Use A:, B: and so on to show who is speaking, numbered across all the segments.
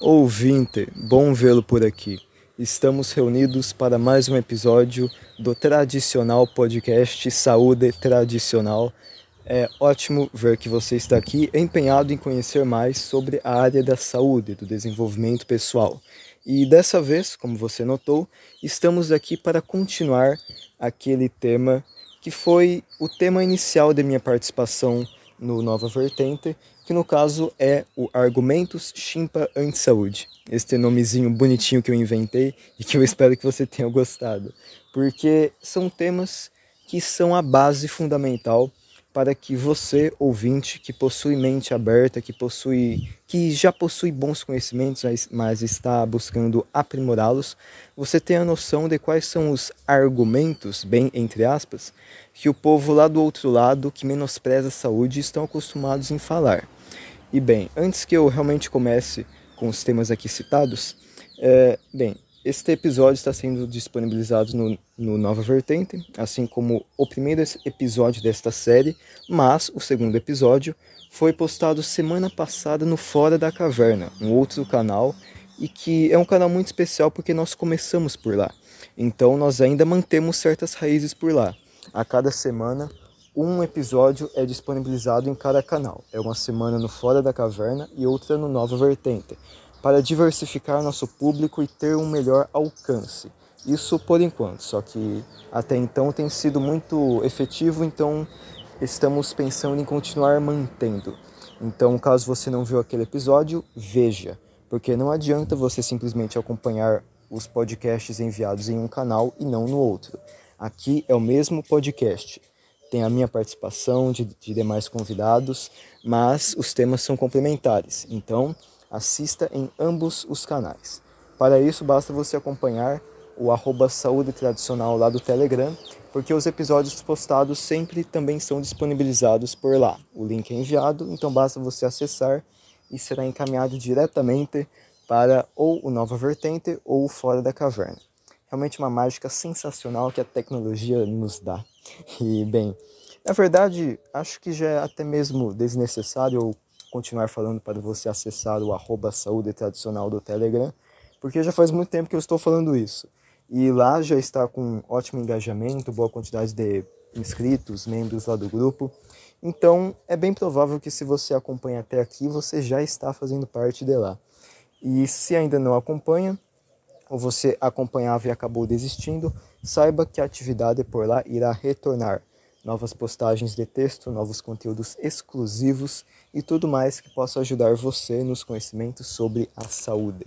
A: Ouvinte, bom vê-lo por aqui. Estamos reunidos para mais um episódio do tradicional podcast Saúde Tradicional. É ótimo ver que você está aqui empenhado em conhecer mais sobre a área da saúde, do desenvolvimento pessoal. E dessa vez, como você notou, estamos aqui para continuar aquele tema que foi o tema inicial de minha participação no Nova Vertente que no caso é o Argumentos Chimpa Anti-Saúde. Este nomezinho bonitinho que eu inventei e que eu espero que você tenha gostado, porque são temas que são a base fundamental para que você, ouvinte, que possui mente aberta, que possui, que já possui bons conhecimentos, mas está buscando aprimorá-los, você tenha noção de quais são os argumentos, bem entre aspas, que o povo lá do outro lado, que menospreza a saúde, estão acostumados em falar. E bem, antes que eu realmente comece com os temas aqui citados, é, bem, este episódio está sendo disponibilizado no, no, Nova Vertente, assim como o primeiro episódio desta série, mas o segundo episódio foi postado semana passada no Fora da Caverna, um outro canal, e que é um canal muito especial porque nós começamos por lá. Então nós ainda mantemos certas raízes por lá. A cada semana um episódio é disponibilizado em cada canal. É uma semana no Fora da Caverna e outra no Nova Vertente, para diversificar nosso público e ter um melhor alcance. Isso por enquanto, só que até então tem sido muito efetivo, então estamos pensando em continuar mantendo. Então, caso você não viu aquele episódio, veja, porque não adianta você simplesmente acompanhar os podcasts enviados em um canal e não no outro. Aqui é o mesmo podcast tem a minha participação de, de demais convidados, mas os temas são complementares, então assista em ambos os canais. Para isso, basta você acompanhar o arroba saúde tradicional lá do Telegram, porque os episódios postados sempre também são disponibilizados por lá. O link é enviado, então basta você acessar e será encaminhado diretamente para ou o Nova Vertente ou o Fora da Caverna. Realmente uma mágica sensacional que a tecnologia nos dá. E, bem, na verdade, acho que já é até mesmo desnecessário eu continuar falando para você acessar o arroba saúde tradicional do Telegram, porque já faz muito tempo que eu estou falando isso. E lá já está com ótimo engajamento, boa quantidade de inscritos, membros lá do grupo. Então, é bem provável que se você acompanha até aqui, você já está fazendo parte de lá. E se ainda não acompanha, ou você acompanhava e acabou desistindo, Saiba que a atividade por lá irá retornar. Novas postagens de texto, novos conteúdos exclusivos e tudo mais que possa ajudar você nos conhecimentos sobre a saúde.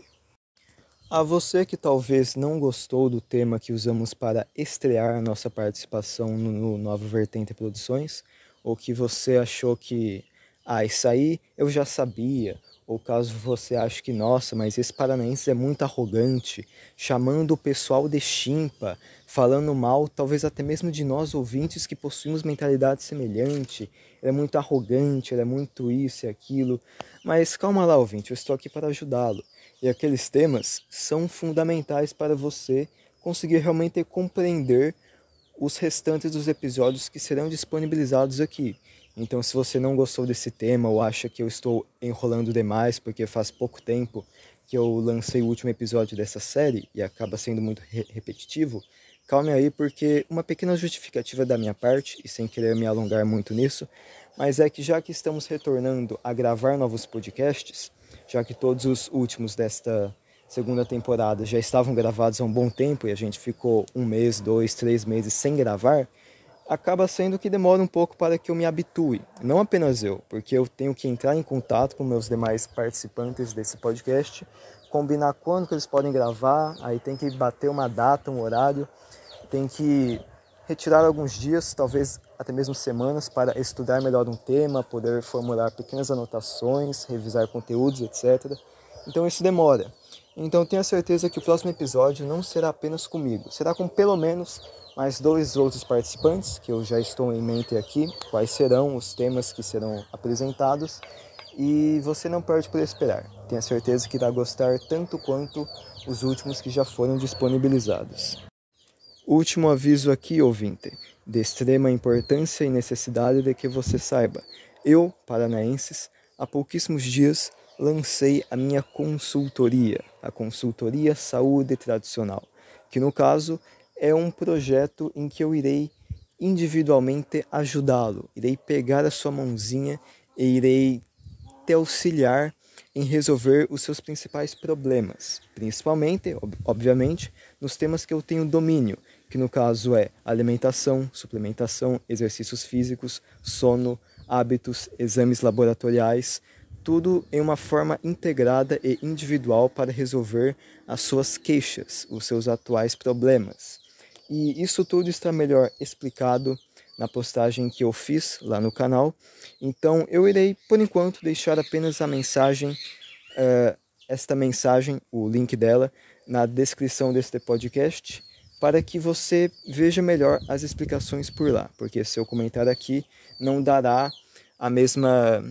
A: A você que talvez não gostou do tema que usamos para estrear a nossa participação no Nova Vertente Produções, ou que você achou que, ah, isso aí eu já sabia, ou caso você ache que, nossa, mas esse paranaense é muito arrogante, chamando o pessoal de chimpa, falando mal, talvez até mesmo de nós ouvintes que possuímos mentalidade semelhante, ele é muito arrogante, ele é muito isso e aquilo. Mas calma lá, ouvinte, eu estou aqui para ajudá-lo. E aqueles temas são fundamentais para você conseguir realmente compreender os restantes dos episódios que serão disponibilizados aqui. Então, se você não gostou desse tema ou acha que eu estou enrolando demais porque faz pouco tempo que eu lancei o último episódio dessa série e acaba sendo muito re repetitivo, calme aí porque uma pequena justificativa da minha parte, e sem querer me alongar muito nisso, mas é que já que estamos retornando a gravar novos podcasts, já que todos os últimos desta segunda temporada já estavam gravados há um bom tempo e a gente ficou um mês, dois, três meses sem gravar, acaba sendo que demora um pouco para que eu me habitue. Não apenas eu, porque eu tenho que entrar em contato com meus demais participantes desse podcast, combinar quando que eles podem gravar, aí tem que bater uma data, um horário, tem que retirar alguns dias, talvez até mesmo semanas, para estudar melhor um tema, poder formular pequenas anotações, revisar conteúdos, etc. Então isso demora. Então tenho certeza que o próximo episódio não será apenas comigo, será com pelo menos mais dois outros participantes que eu já estou em mente aqui, quais serão os temas que serão apresentados e você não perde por esperar. Tenha certeza que irá gostar tanto quanto os últimos que já foram disponibilizados. Último aviso aqui, ouvinte, de extrema importância e necessidade de que você saiba. Eu, paranaenses, há pouquíssimos dias lancei a minha consultoria, a consultoria saúde tradicional, que no caso é um projeto em que eu irei individualmente ajudá-lo, irei pegar a sua mãozinha e irei te auxiliar em resolver os seus principais problemas, principalmente, obviamente, nos temas que eu tenho domínio, que no caso é alimentação, suplementação, exercícios físicos, sono, hábitos, exames laboratoriais, tudo em uma forma integrada e individual para resolver as suas queixas, os seus atuais problemas. E isso tudo está melhor explicado na postagem que eu fiz lá no canal. Então eu irei, por enquanto, deixar apenas a mensagem, uh, esta mensagem, o link dela, na descrição deste podcast, para que você veja melhor as explicações por lá, porque se eu comentar aqui não dará a mesma.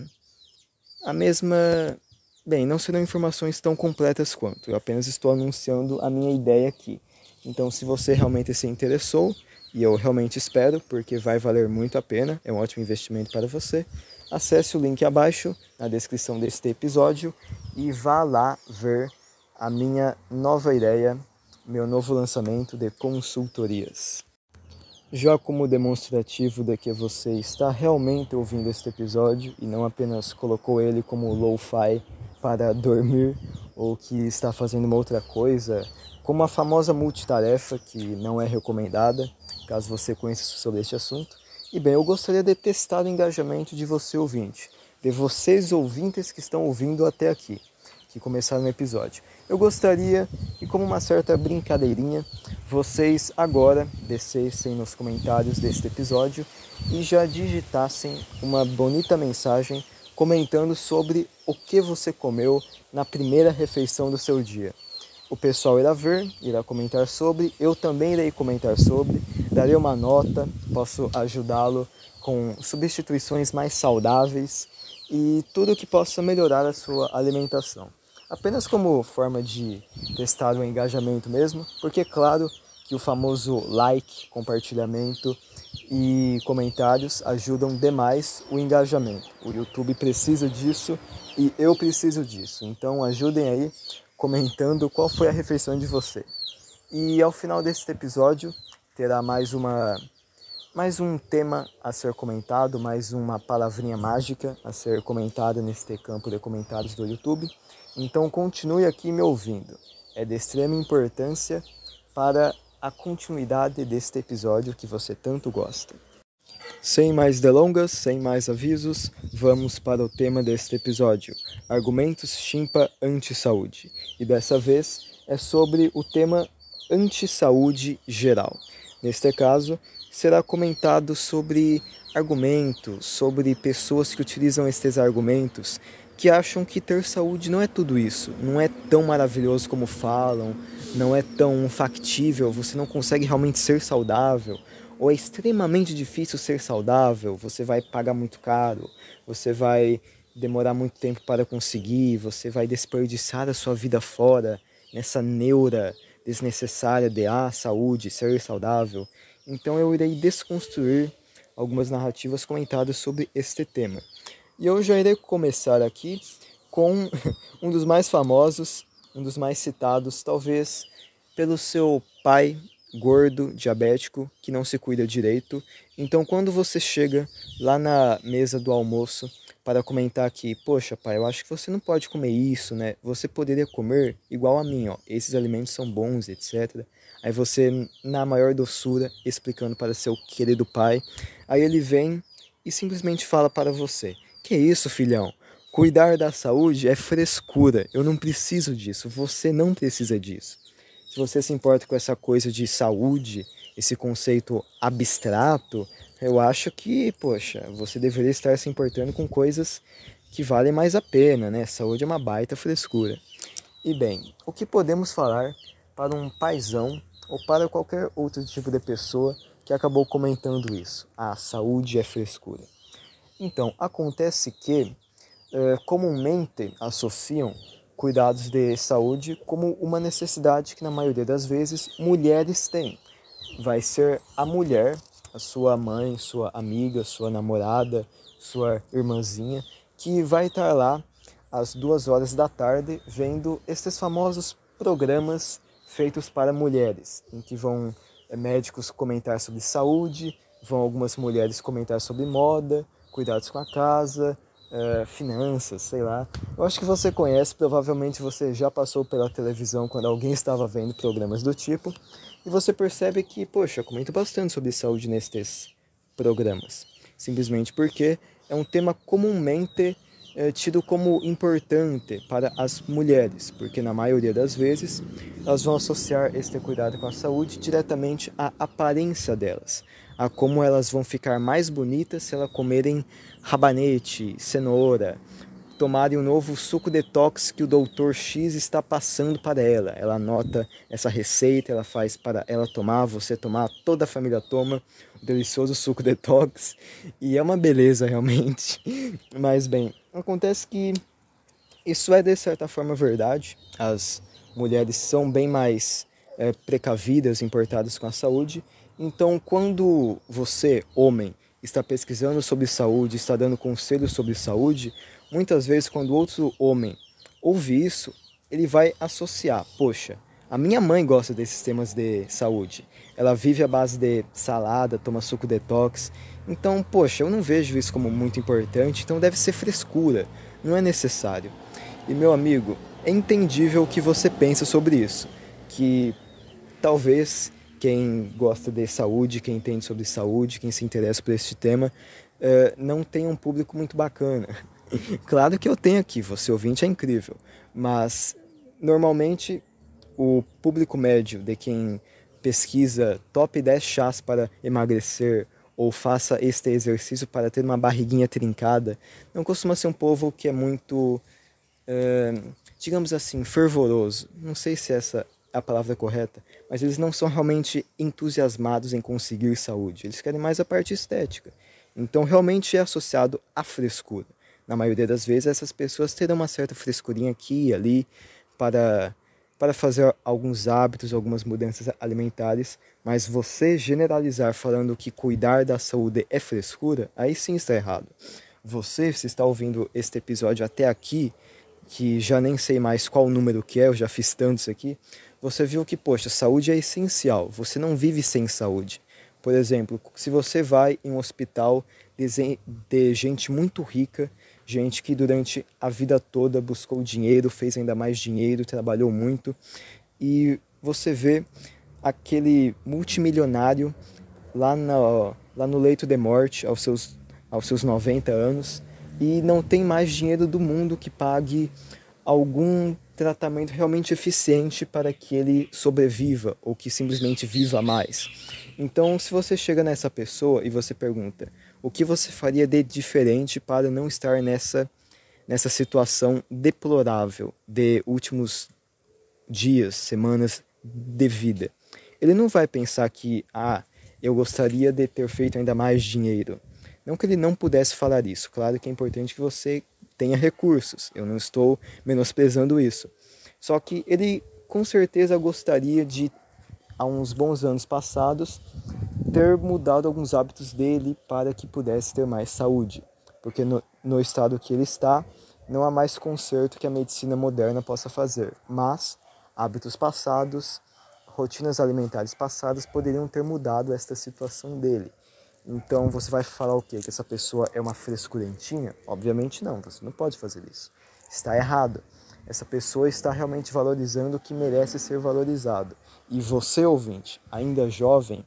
A: a mesma. Bem, não serão informações tão completas quanto. Eu apenas estou anunciando a minha ideia aqui. Então, se você realmente se interessou, e eu realmente espero, porque vai valer muito a pena, é um ótimo investimento para você. Acesse o link abaixo na descrição deste episódio e vá lá ver a minha nova ideia, meu novo lançamento de consultorias. Já como demonstrativo de que você está realmente ouvindo este episódio e não apenas colocou ele como lo-fi para dormir ou que está fazendo uma outra coisa como a famosa multitarefa, que não é recomendada, caso você conheça sobre este assunto. E bem, eu gostaria de testar o engajamento de você ouvinte, de vocês ouvintes que estão ouvindo até aqui, que começaram o episódio. Eu gostaria e como uma certa brincadeirinha, vocês agora descessem nos comentários deste episódio e já digitassem uma bonita mensagem comentando sobre o que você comeu na primeira refeição do seu dia o pessoal irá ver, irá comentar sobre, eu também irei comentar sobre, darei uma nota, posso ajudá-lo com substituições mais saudáveis e tudo que possa melhorar a sua alimentação. Apenas como forma de testar o engajamento mesmo, porque é claro que o famoso like, compartilhamento e comentários ajudam demais o engajamento. O YouTube precisa disso e eu preciso disso. Então ajudem aí comentando qual foi a refeição de você. E ao final deste episódio terá mais uma mais um tema a ser comentado, mais uma palavrinha mágica a ser comentada neste campo de comentários do YouTube. Então continue aqui me ouvindo. É de extrema importância para a continuidade deste episódio que você tanto gosta. Sem mais delongas, sem mais avisos, vamos para o tema deste episódio: argumentos chimpa anti-saúde. E dessa vez é sobre o tema anti-saúde geral. Neste caso, será comentado sobre argumentos, sobre pessoas que utilizam estes argumentos, que acham que ter saúde não é tudo isso, não é tão maravilhoso como falam, não é tão factível, você não consegue realmente ser saudável, ou é extremamente difícil ser saudável, você vai pagar muito caro, você vai demorar muito tempo para conseguir, você vai desperdiçar a sua vida fora nessa neura desnecessária de ah, saúde, ser saudável. Então eu irei desconstruir algumas narrativas comentadas sobre este tema. E eu já irei começar aqui com um dos mais famosos, um dos mais citados, talvez pelo seu pai gordo, diabético, que não se cuida direito. Então, quando você chega lá na mesa do almoço para comentar que, poxa, pai, eu acho que você não pode comer isso, né? Você poderia comer igual a mim, ó. Esses alimentos são bons, etc. Aí você, na maior doçura, explicando para seu querido pai, aí ele vem e simplesmente fala para você: "Que isso, filhão? Cuidar da saúde é frescura. Eu não preciso disso. Você não precisa disso." Se você se importa com essa coisa de saúde, esse conceito abstrato, eu acho que, poxa, você deveria estar se importando com coisas que valem mais a pena, né? Saúde é uma baita frescura. E bem, o que podemos falar para um paizão ou para qualquer outro tipo de pessoa que acabou comentando isso? A ah, saúde é frescura. Então, acontece que uh, comumente associam cuidados de saúde como uma necessidade que, na maioria das vezes, mulheres têm. Vai ser a mulher, a sua mãe, sua amiga, sua namorada, sua irmãzinha, que vai estar lá às duas horas da tarde vendo esses famosos programas feitos para mulheres, em que vão eh, médicos comentar sobre saúde, vão algumas mulheres comentar sobre moda, cuidados com a casa, uh, finanças, sei lá. Eu acho que você conhece, provavelmente você já passou pela televisão quando alguém estava vendo programas do tipo, e você percebe que, poxa, eu comento bastante sobre saúde nestes programas. Simplesmente porque é um tema comumente eh, tido como importante para as mulheres, porque na maioria das vezes elas vão associar este cuidado com a saúde diretamente à aparência delas, a como elas vão ficar mais bonitas se elas comerem rabanete, cenoura, tomarem o novo suco detox que o doutor X está passando para ela. Ela anota essa receita, ela faz para ela tomar, você tomar, toda a família toma o delicioso suco detox e é uma beleza realmente. Mas bem, acontece que isso é de certa forma verdade. As mulheres são bem mais é, precavidas, importadas com a saúde. Então, quando você, homem, está pesquisando sobre saúde, está dando conselhos sobre saúde, muitas vezes quando outro homem ouve isso, ele vai associar, poxa, a minha mãe gosta desses temas de saúde. Ela vive à base de salada, toma suco detox. Então, poxa, eu não vejo isso como muito importante, então deve ser frescura, não é necessário. E meu amigo, é entendível o que você pensa sobre isso, que talvez quem gosta de saúde, quem entende sobre saúde, quem se interessa por este tema, uh, não tem um público muito bacana. claro que eu tenho aqui, você ouvinte é incrível, mas normalmente o público médio de quem pesquisa top 10 chás para emagrecer ou faça este exercício para ter uma barriguinha trincada, não costuma ser um povo que é muito, uh, digamos assim, fervoroso. Não sei se essa a palavra correta, mas eles não são realmente entusiasmados em conseguir saúde. Eles querem mais a parte estética. Então, realmente é associado à frescura. Na maioria das vezes, essas pessoas terão uma certa frescurinha aqui e ali para, para fazer alguns hábitos, algumas mudanças alimentares, mas você generalizar falando que cuidar da saúde é frescura, aí sim está errado. Você, se está ouvindo este episódio até aqui, que já nem sei mais qual número que é, eu já fiz tantos aqui, você viu que, poxa, saúde é essencial, você não vive sem saúde. Por exemplo, se você vai em um hospital de gente muito rica, gente que durante a vida toda buscou dinheiro, fez ainda mais dinheiro, trabalhou muito, e você vê aquele multimilionário lá, lá no leito de morte, aos seus, aos seus 90 anos, e não tem mais dinheiro do mundo que pague algum tratamento realmente eficiente para que ele sobreviva ou que simplesmente viva mais. Então, se você chega nessa pessoa e você pergunta o que você faria de diferente para não estar nessa, nessa situação deplorável de últimos dias, semanas de vida, ele não vai pensar que, ah, eu gostaria de ter feito ainda mais dinheiro. Não que ele não pudesse falar isso, claro que é importante que você tenha recursos, eu não estou menosprezando isso. Só que ele com certeza gostaria de, há uns bons anos passados, ter mudado alguns hábitos dele para que pudesse ter mais saúde, porque no, no estado que ele está, não há mais conserto que a medicina moderna possa fazer, mas hábitos passados, rotinas alimentares passadas poderiam ter mudado esta situação dele. Então você vai falar o quê? Que essa pessoa é uma frescurentinha? Obviamente não, você não pode fazer isso. Está errado. Essa pessoa está realmente valorizando o que merece ser valorizado. E você, ouvinte, ainda jovem,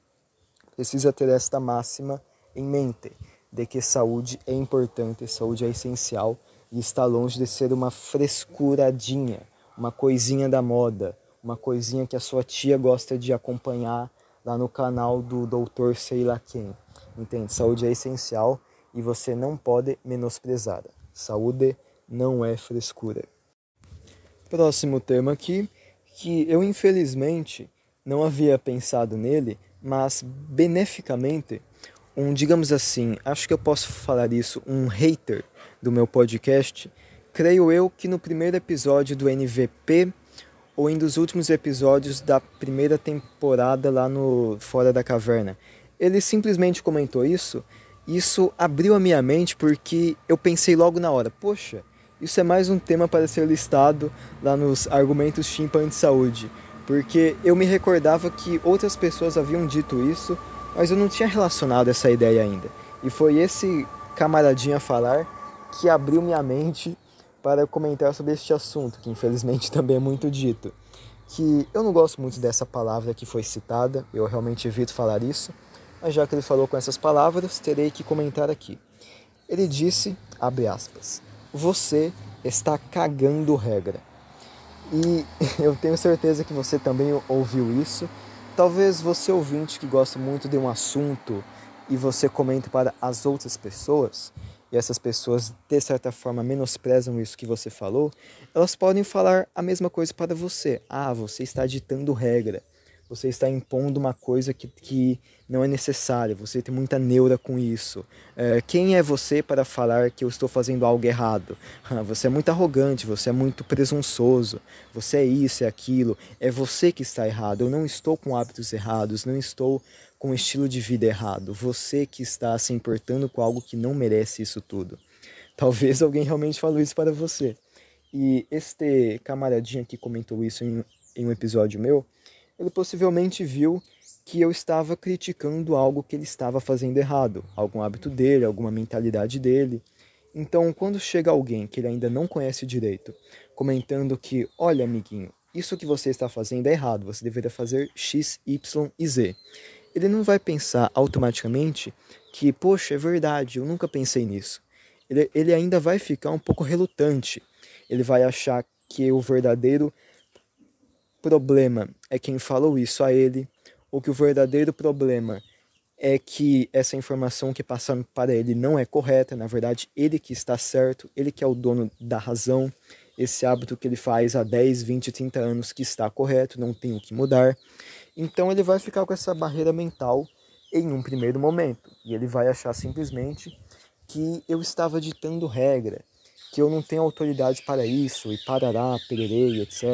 A: precisa ter esta máxima em mente de que saúde é importante, saúde é essencial e está longe de ser uma frescuradinha, uma coisinha da moda, uma coisinha que a sua tia gosta de acompanhar lá no canal do doutor sei lá quem. Entende? Saúde é essencial e você não pode menosprezar. Saúde não é frescura. Próximo tema aqui, que eu infelizmente não havia pensado nele, mas beneficamente, um, digamos assim, acho que eu posso falar isso, um hater do meu podcast, creio eu que no primeiro episódio do NVP ou em dos últimos episódios da primeira temporada lá no Fora da Caverna, ele simplesmente comentou isso. Isso abriu a minha mente porque eu pensei logo na hora: poxa, isso é mais um tema para ser listado lá nos argumentos chimpan de saúde, porque eu me recordava que outras pessoas haviam dito isso, mas eu não tinha relacionado essa ideia ainda. E foi esse camaradinha falar que abriu minha mente para comentar sobre este assunto, que infelizmente também é muito dito. Que eu não gosto muito dessa palavra que foi citada, eu realmente evito falar isso, mas já que ele falou com essas palavras, terei que comentar aqui. Ele disse, abre aspas, você está cagando regra. E eu tenho certeza que você também ouviu isso. Talvez você ouvinte que gosta muito de um assunto e você comenta para as outras pessoas, e essas pessoas de certa forma menosprezam isso que você falou, elas podem falar a mesma coisa para você. Ah, você está ditando regra você está impondo uma coisa que, que não é necessária, você tem muita neura com isso. É, quem é você para falar que eu estou fazendo algo errado? Ah, você é muito arrogante, você é muito presunçoso, você é isso, é aquilo, é você que está errado. Eu não estou com hábitos errados, não estou com estilo de vida errado, você que está se importando com algo que não merece isso tudo. Talvez alguém realmente falou isso para você. E este camaradinho que comentou isso em, em um episódio meu, ele possivelmente viu que eu estava criticando algo que ele estava fazendo errado, algum hábito dele, alguma mentalidade dele. Então, quando chega alguém que ele ainda não conhece direito, comentando que, olha, amiguinho, isso que você está fazendo é errado, você deveria fazer X, Y e Z. Ele não vai pensar automaticamente que, poxa, é verdade, eu nunca pensei nisso. Ele, ele ainda vai ficar um pouco relutante. Ele vai achar que o verdadeiro problema é quem falou isso a ele, ou que o verdadeiro problema é que essa informação que passaram para ele não é correta, na verdade, ele que está certo, ele que é o dono da razão, esse hábito que ele faz há 10, 20, 30 anos que está correto, não tem o que mudar. Então ele vai ficar com essa barreira mental em um primeiro momento, e ele vai achar simplesmente que eu estava ditando regra, que eu não tenho autoridade para isso, e parará, pererei, etc.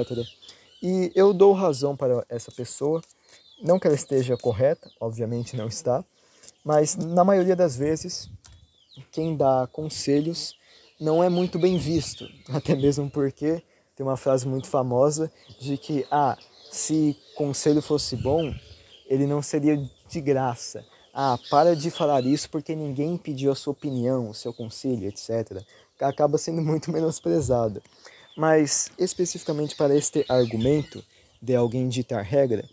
A: E eu dou razão para essa pessoa, não que ela esteja correta, obviamente não está, mas na maioria das vezes quem dá conselhos não é muito bem visto, até mesmo porque tem uma frase muito famosa de que ah, se conselho fosse bom, ele não seria de graça. Ah, para de falar isso porque ninguém pediu a sua opinião, o seu conselho, etc. Acaba sendo muito menosprezado. Mas especificamente para este argumento de alguém ditar regra,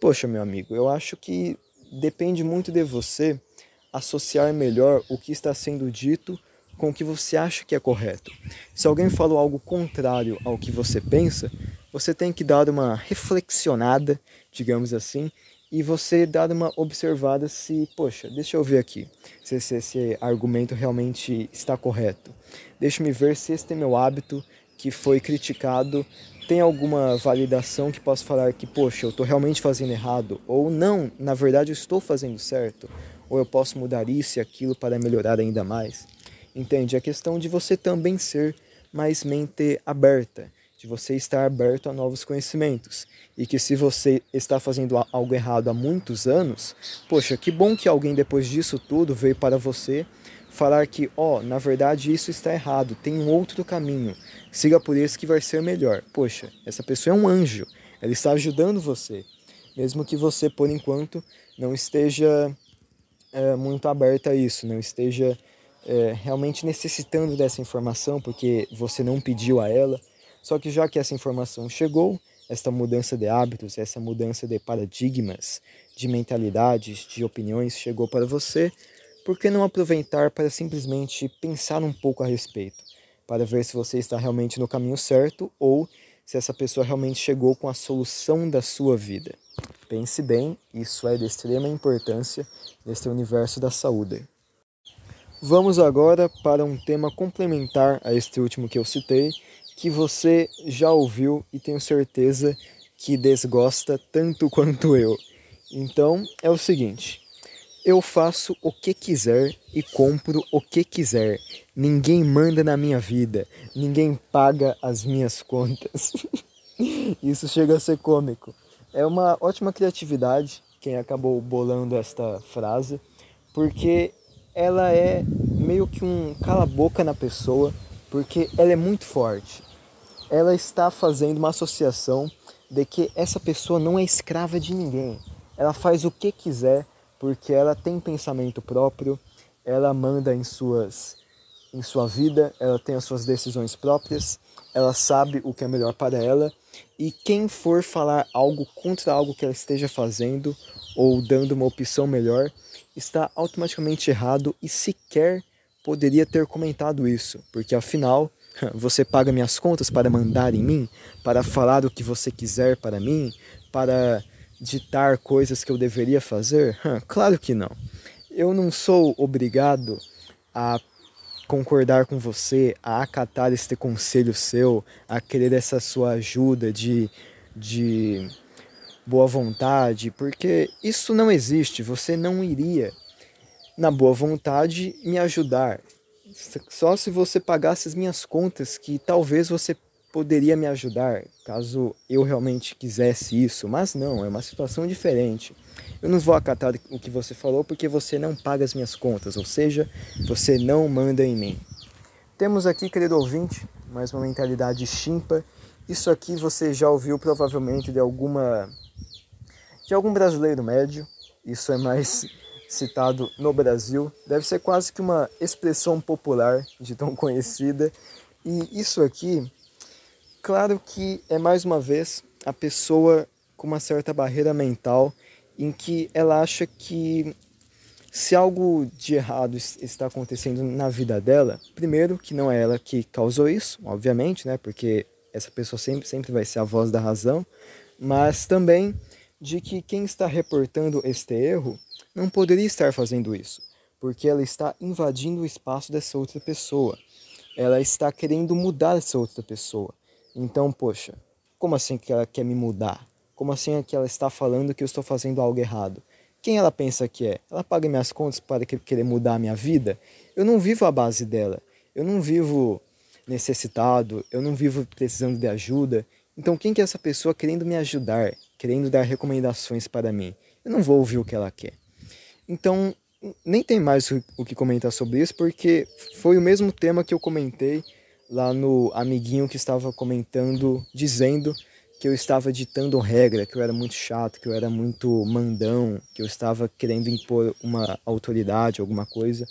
A: poxa, meu amigo, eu acho que depende muito de você associar melhor o que está sendo dito com o que você acha que é correto. Se alguém falou algo contrário ao que você pensa, você tem que dar uma reflexionada, digamos assim, e você dar uma observada se, poxa, deixa eu ver aqui se esse, esse argumento realmente está correto. Deixa me ver se este é meu hábito que foi criticado tem alguma validação que possa falar que, poxa, eu estou realmente fazendo errado, ou não, na verdade eu estou fazendo certo, ou eu posso mudar isso e aquilo para melhorar ainda mais. Entende? É questão de você também ser mais mente aberta, de você estar aberto a novos conhecimentos. E que se você está fazendo algo errado há muitos anos, poxa, que bom que alguém depois disso tudo veio para você falar que, ó, oh, na verdade isso está errado, tem um outro caminho, siga por esse que vai ser melhor. Poxa, essa pessoa é um anjo, ela está ajudando você, mesmo que você, por enquanto, não esteja é, muito aberta a isso, não esteja é, realmente necessitando dessa informação porque você não pediu a ela. Só que já que essa informação chegou, essa mudança de hábitos, essa mudança de paradigmas, de mentalidades, de opiniões chegou para você, por que não aproveitar para simplesmente pensar um pouco a respeito, para ver se você está realmente no caminho certo ou se essa pessoa realmente chegou com a solução da sua vida? Pense bem, isso é de extrema importância neste universo da saúde. Vamos agora para um tema complementar a este último que eu citei, que você já ouviu e tenho certeza que desgosta tanto quanto eu. Então é o seguinte: eu faço o que quiser e compro o que quiser. Ninguém manda na minha vida. Ninguém paga as minhas contas. Isso chega a ser cômico. É uma ótima criatividade quem acabou bolando esta frase, porque ela é meio que um cala-boca na pessoa, porque ela é muito forte. Ela está fazendo uma associação de que essa pessoa não é escrava de ninguém. Ela faz o que quiser porque ela tem pensamento próprio, ela manda em suas em sua vida, ela tem as suas decisões próprias, ela sabe o que é melhor para ela, e quem for falar algo contra algo que ela esteja fazendo ou dando uma opção melhor, está automaticamente errado e sequer poderia ter comentado isso, porque afinal, você paga minhas contas para mandar em mim, para falar o que você quiser para mim, para ditar coisas que eu deveria fazer? claro que não. Eu não sou obrigado a concordar com você, a acatar este conselho seu, a querer essa sua ajuda de, de boa vontade, porque isso não existe. Você não iria, na boa vontade, me ajudar. Só se você pagasse as minhas contas, que talvez você poderia me ajudar caso eu realmente quisesse isso, mas não, é uma situação diferente. Eu não vou acatar o que você falou porque você não paga as minhas contas, ou seja, você não manda em mim. Temos aqui, querido ouvinte, mais uma mentalidade chimpa. Isso aqui você já ouviu provavelmente de alguma de algum brasileiro médio. Isso é mais citado no Brasil. Deve ser quase que uma expressão popular de tão conhecida. E isso aqui Claro que é mais uma vez a pessoa com uma certa barreira mental em que ela acha que se algo de errado está acontecendo na vida dela, primeiro que não é ela que causou isso, obviamente, né? Porque essa pessoa sempre sempre vai ser a voz da razão, mas também de que quem está reportando este erro não poderia estar fazendo isso, porque ela está invadindo o espaço dessa outra pessoa. Ela está querendo mudar essa outra pessoa. Então, poxa, como assim que ela quer me mudar? Como assim é que ela está falando que eu estou fazendo algo errado? Quem ela pensa que é? Ela paga minhas contas para querer mudar a minha vida? Eu não vivo à base dela. Eu não vivo necessitado, eu não vivo precisando de ajuda. Então, quem que é essa pessoa querendo me ajudar, querendo dar recomendações para mim? Eu não vou ouvir o que ela quer. Então, nem tem mais o que comentar sobre isso, porque foi o mesmo tema que eu comentei lá no amiguinho que estava comentando, dizendo que eu estava ditando regra, que eu era muito chato, que eu era muito mandão, que eu estava querendo impor uma autoridade, alguma coisa.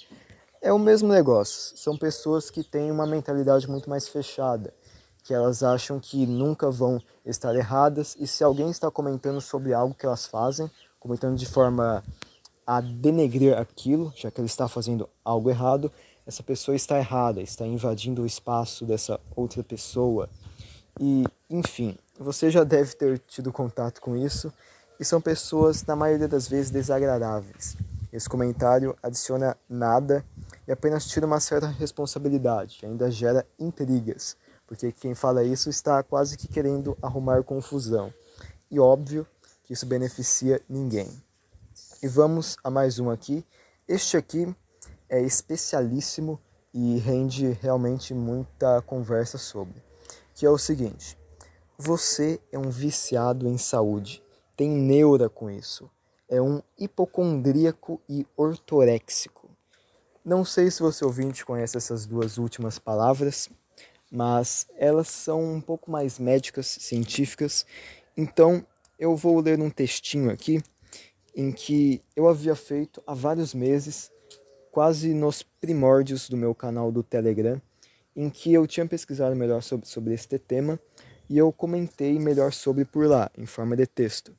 A: É o mesmo negócio. São pessoas que têm uma mentalidade muito mais fechada, que elas acham que nunca vão estar erradas e se alguém está comentando sobre algo que elas fazem, comentando de forma a denegrir aquilo, já que ele está fazendo algo errado, essa pessoa está errada, está invadindo o espaço dessa outra pessoa. E, enfim, você já deve ter tido contato com isso e são pessoas, na maioria das vezes, desagradáveis. Esse comentário adiciona nada e apenas tira uma certa responsabilidade, ainda gera intrigas, porque quem fala isso está quase que querendo arrumar confusão. E óbvio que isso beneficia ninguém. E vamos a mais um aqui. Este aqui é especialíssimo e rende realmente muita conversa sobre, que é o seguinte: você é um viciado em saúde, tem neura com isso, é um hipocondríaco e ortoréxico. Não sei se você ouvinte conhece essas duas últimas palavras, mas elas são um pouco mais médicas, científicas. Então, eu vou ler um textinho aqui em que eu havia feito há vários meses quase nos primórdios do meu canal do Telegram, em que eu tinha pesquisado melhor sobre, sobre este tema e eu comentei melhor sobre por lá, em forma de texto.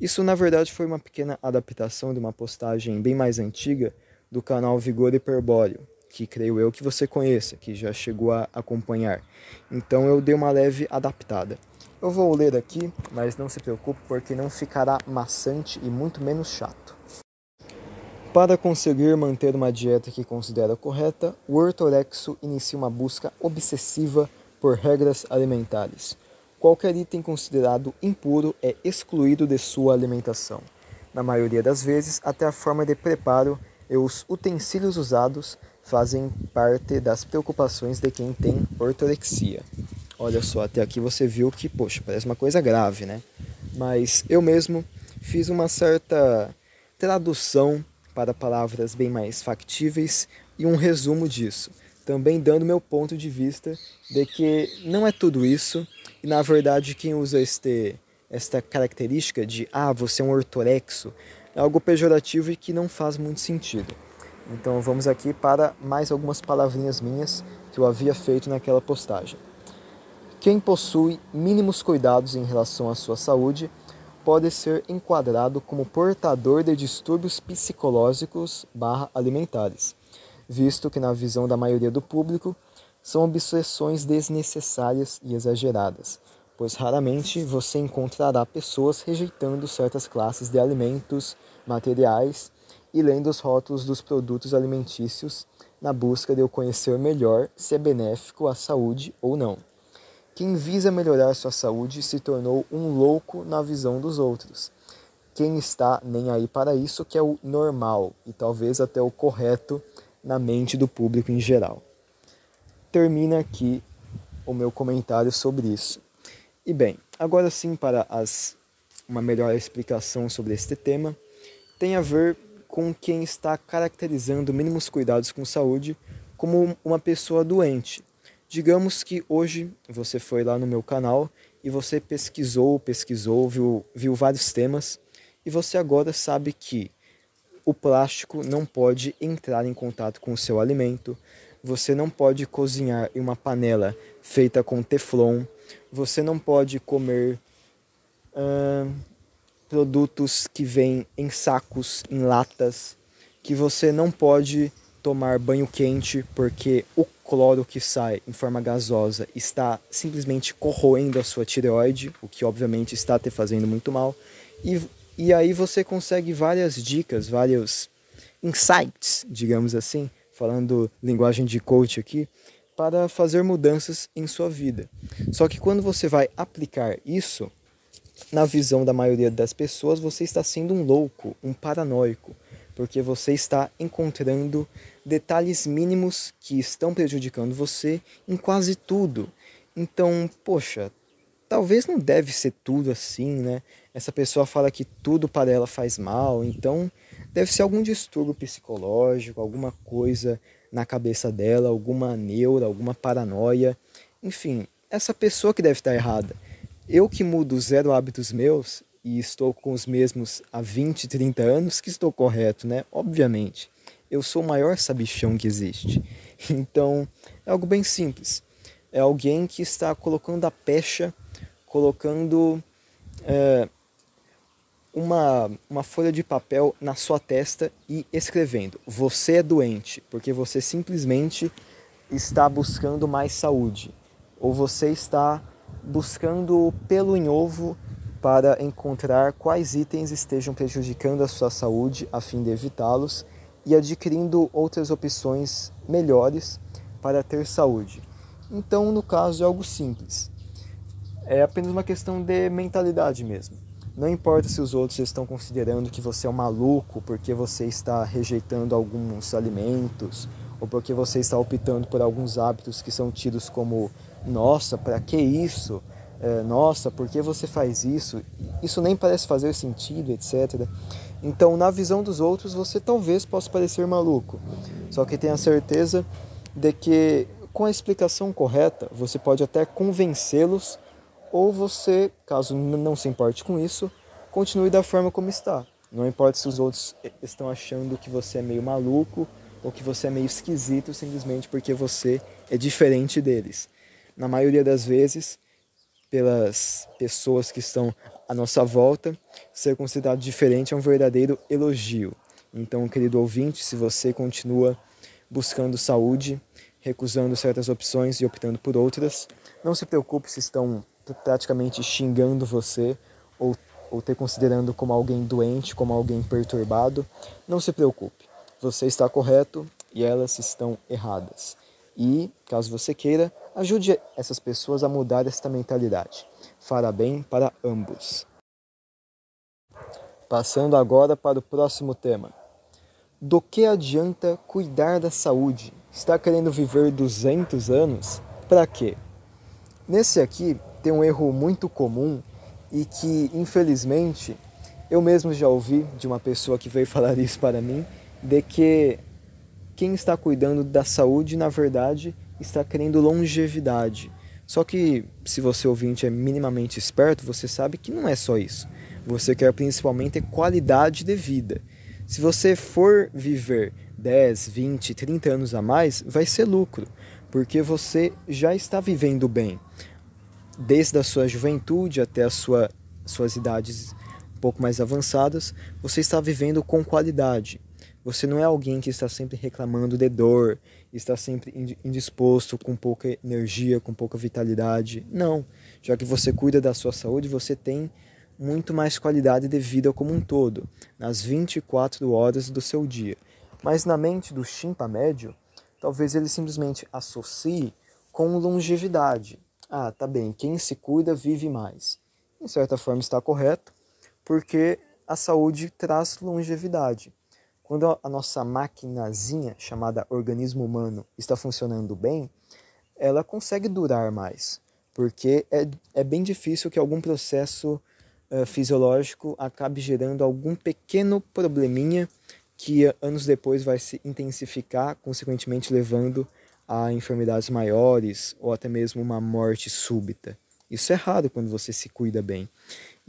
A: Isso, na verdade, foi uma pequena adaptação de uma postagem bem mais antiga do canal Vigor Hiperbóreo, que creio eu que você conheça, que já chegou a acompanhar. Então eu dei uma leve adaptada. Eu vou ler aqui, mas não se preocupe porque não ficará maçante e muito menos chato. Para conseguir manter uma dieta que considera correta, o ortorexo inicia uma busca obsessiva por regras alimentares. Qualquer item considerado impuro é excluído de sua alimentação. Na maioria das vezes, até a forma de preparo e os utensílios usados fazem parte das preocupações de quem tem ortorexia. Olha só, até aqui você viu que, poxa, parece uma coisa grave, né? Mas eu mesmo fiz uma certa tradução para palavras bem mais factíveis e um resumo disso, também dando meu ponto de vista de que não é tudo isso e na verdade quem usa este esta característica de ah, você é um ortorexo é algo pejorativo e que não faz muito sentido. Então vamos aqui para mais algumas palavrinhas minhas que eu havia feito naquela postagem. Quem possui mínimos cuidados em relação à sua saúde pode ser enquadrado como portador de distúrbios psicológicos barra alimentares, visto que, na visão da maioria do público, são obsessões desnecessárias e exageradas, pois raramente você encontrará pessoas rejeitando certas classes de alimentos, materiais e lendo os rótulos dos produtos alimentícios na busca de eu conhecer melhor se é benéfico à saúde ou não. Quem visa melhorar sua saúde se tornou um louco na visão dos outros. Quem está nem aí para isso que é o normal e talvez até o correto na mente do público em geral. Termina aqui o meu comentário sobre isso. E bem, agora sim para as uma melhor explicação sobre este tema, tem a ver com quem está caracterizando mínimos cuidados com saúde como uma pessoa doente Digamos que hoje você foi lá no meu canal e você pesquisou, pesquisou, viu, viu vários temas e você agora sabe que o plástico não pode entrar em contato com o seu alimento, você não pode cozinhar em uma panela feita com teflon, você não pode comer uh, produtos que vêm em sacos, em latas, que você não pode tomar banho quente porque o cloro que sai em forma gasosa está simplesmente corroendo a sua tireoide, o que obviamente está te fazendo muito mal. E, e aí você consegue várias dicas, vários insights, digamos assim, falando linguagem de coach aqui, para fazer mudanças em sua vida. Só que quando você vai aplicar isso, na visão da maioria das pessoas, você está sendo um louco, um paranoico porque você está encontrando detalhes mínimos que estão prejudicando você em quase tudo. Então, poxa, talvez não deve ser tudo assim, né? Essa pessoa fala que tudo para ela faz mal, então deve ser algum distúrbio psicológico, alguma coisa na cabeça dela, alguma neura, alguma paranoia. Enfim, essa pessoa que deve estar errada. Eu que mudo zero hábitos meus, e estou com os mesmos há 20, 30 anos que estou correto, né? Obviamente. Eu sou o maior sabichão que existe. Então, é algo bem simples. É alguém que está colocando a pecha, colocando é, uma, uma folha de papel na sua testa e escrevendo: Você é doente, porque você simplesmente está buscando mais saúde. Ou você está buscando pelo em ovo para encontrar quais itens estejam prejudicando a sua saúde a fim de evitá-los e adquirindo outras opções melhores para ter saúde. Então, no caso, é algo simples. É apenas uma questão de mentalidade mesmo. Não importa se os outros estão considerando que você é um maluco porque você está rejeitando alguns alimentos ou porque você está optando por alguns hábitos que são tidos como nossa, para que isso? É, nossa, por que você faz isso? Isso nem parece fazer sentido, etc. Então, na visão dos outros, você talvez possa parecer maluco, só que tenha certeza de que com a explicação correta, você pode até convencê-los, ou você, caso não se importe com isso, continue da forma como está. Não importa se os outros estão achando que você é meio maluco ou que você é meio esquisito simplesmente porque você é diferente deles. Na maioria das vezes, pelas pessoas que estão à nossa volta, ser considerado diferente é um verdadeiro elogio. Então, querido ouvinte, se você continua buscando saúde, recusando certas opções e optando por outras, não se preocupe se estão praticamente xingando você ou, ou te considerando como alguém doente, como alguém perturbado. Não se preocupe, você está correto e elas estão erradas. E, caso você queira, Ajude essas pessoas a mudar esta mentalidade. Fará bem para ambos. Passando agora para o próximo tema. Do que adianta cuidar da saúde? Está querendo viver 200 anos? Para quê? Nesse aqui tem um erro muito comum e que, infelizmente, eu mesmo já ouvi de uma pessoa que veio falar isso para mim, de que quem está cuidando da saúde, na verdade, está querendo longevidade. Só que, se você ouvinte é minimamente esperto, você sabe que não é só isso. Você quer principalmente qualidade de vida. Se você for viver 10, 20, 30 anos a mais, vai ser lucro, porque você já está vivendo bem. Desde a sua juventude até as sua, suas idades um pouco mais avançadas, você está vivendo com qualidade. Você não é alguém que está sempre reclamando de dor, está sempre indisposto, com pouca energia, com pouca vitalidade. Não. Já que você cuida da sua saúde, você tem muito mais qualidade de vida como um todo, nas 24 horas do seu dia. Mas na mente do chimpa médio, talvez ele simplesmente associe com longevidade. Ah, tá bem, quem se cuida vive mais. De certa forma está correto, porque a saúde traz longevidade. Quando a nossa maquinazinha, chamada organismo humano, está funcionando bem, ela consegue durar mais, porque é, é bem difícil que algum processo uh, fisiológico acabe gerando algum pequeno probleminha que anos depois vai se intensificar, consequentemente levando a enfermidades maiores ou até mesmo uma morte súbita. Isso é raro quando você se cuida bem.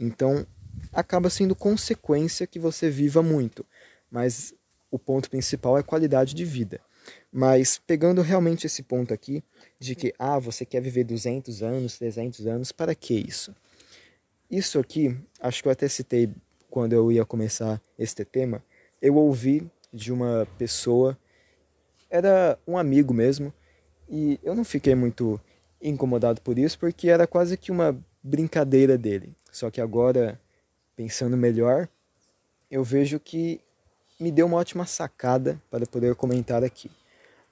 A: Então, acaba sendo consequência que você viva muito mas o ponto principal é qualidade de vida. Mas pegando realmente esse ponto aqui de que ah, você quer viver 200 anos, 300 anos, para que isso? Isso aqui, acho que eu até citei quando eu ia começar este tema, eu ouvi de uma pessoa, era um amigo mesmo, e eu não fiquei muito incomodado por isso, porque era quase que uma brincadeira dele. Só que agora, pensando melhor, eu vejo que me deu uma ótima sacada para poder comentar aqui.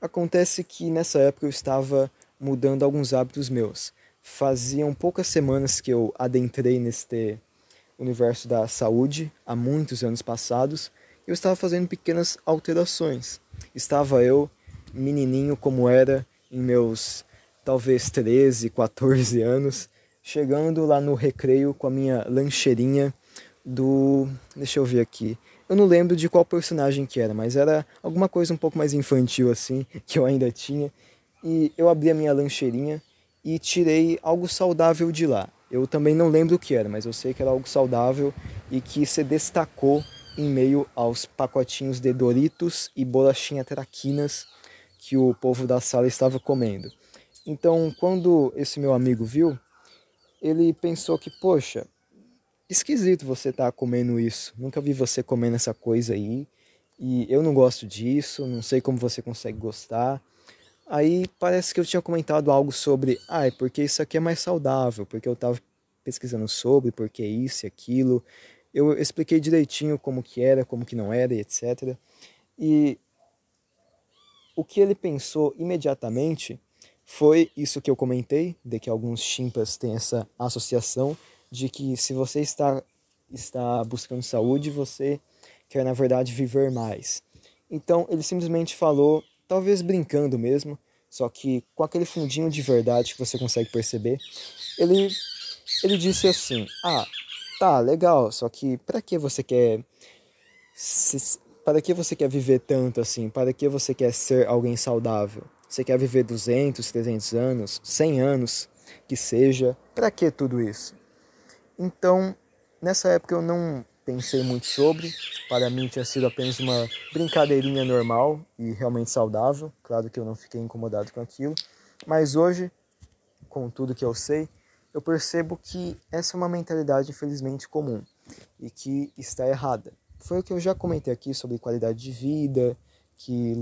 A: Acontece que nessa época eu estava mudando alguns hábitos meus. Faziam poucas semanas que eu adentrei neste universo da saúde, há muitos anos passados, eu estava fazendo pequenas alterações. Estava eu, menininho como era, em meus talvez 13, 14 anos, chegando lá no recreio com a minha lancheirinha do. Deixa eu ver aqui. Eu não lembro de qual personagem que era, mas era alguma coisa um pouco mais infantil assim, que eu ainda tinha. E eu abri a minha lancheirinha e tirei algo saudável de lá. Eu também não lembro o que era, mas eu sei que era algo saudável e que se destacou em meio aos pacotinhos de Doritos e bolachinha traquinas que o povo da sala estava comendo. Então, quando esse meu amigo viu, ele pensou que, poxa, esquisito você estar tá comendo isso. Nunca vi você comendo essa coisa aí. E eu não gosto disso, não sei como você consegue gostar. Aí parece que eu tinha comentado algo sobre, ah, é porque isso aqui é mais saudável, porque eu estava pesquisando sobre, porque é isso e aquilo. Eu expliquei direitinho como que era, como que não era e etc. E o que ele pensou imediatamente foi isso que eu comentei, de que alguns chimpas têm essa associação de que se você está, está buscando saúde, você quer na verdade viver mais. Então ele simplesmente falou, talvez brincando mesmo, só que com aquele fundinho de verdade que você consegue perceber, ele, ele disse assim: Ah, tá, legal, só que para que você quer. Se, para que você quer viver tanto assim? Para que você quer ser alguém saudável? Você quer viver 200, 300 anos, 100 anos, que seja? Para que tudo isso? Então, nessa época eu não pensei muito sobre, para mim tinha sido apenas uma brincadeirinha normal e realmente saudável. Claro que eu não fiquei incomodado com aquilo, mas hoje, com tudo que eu sei, eu percebo que essa é uma mentalidade infelizmente comum e que está errada. Foi o que eu já comentei aqui sobre qualidade de vida, que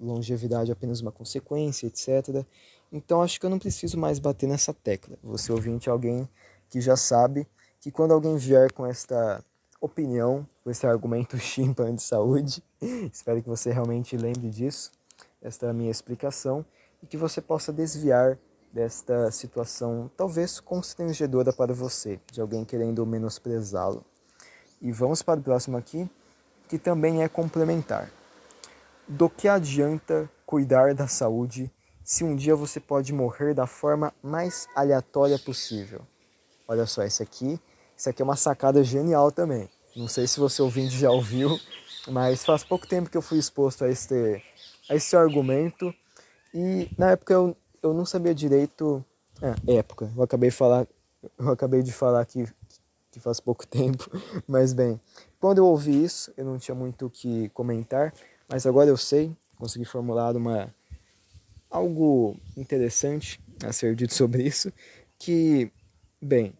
A: longevidade é apenas uma consequência, etc. Então acho que eu não preciso mais bater nessa tecla. Você ouvinte, alguém que já sabe que quando alguém vier com esta opinião, com esse argumento chimpan de saúde, espero que você realmente lembre disso, esta é a minha explicação, e que você possa desviar desta situação talvez constrangedora para você, de alguém querendo menosprezá-lo. E vamos para o próximo aqui, que também é complementar. Do que adianta cuidar da saúde se um dia você pode morrer da forma mais aleatória possível? Olha só esse aqui. Isso aqui é uma sacada genial também. Não sei se você ouvindo já ouviu, mas faz pouco tempo que eu fui exposto a este, a esse argumento. E na época eu, eu não sabia direito. Ah, época. Eu acabei, falar, eu acabei de falar que, que faz pouco tempo. Mas bem, quando eu ouvi isso, eu não tinha muito o que comentar. Mas agora eu sei, consegui formular uma, algo interessante a ser dito sobre isso. Que, bem,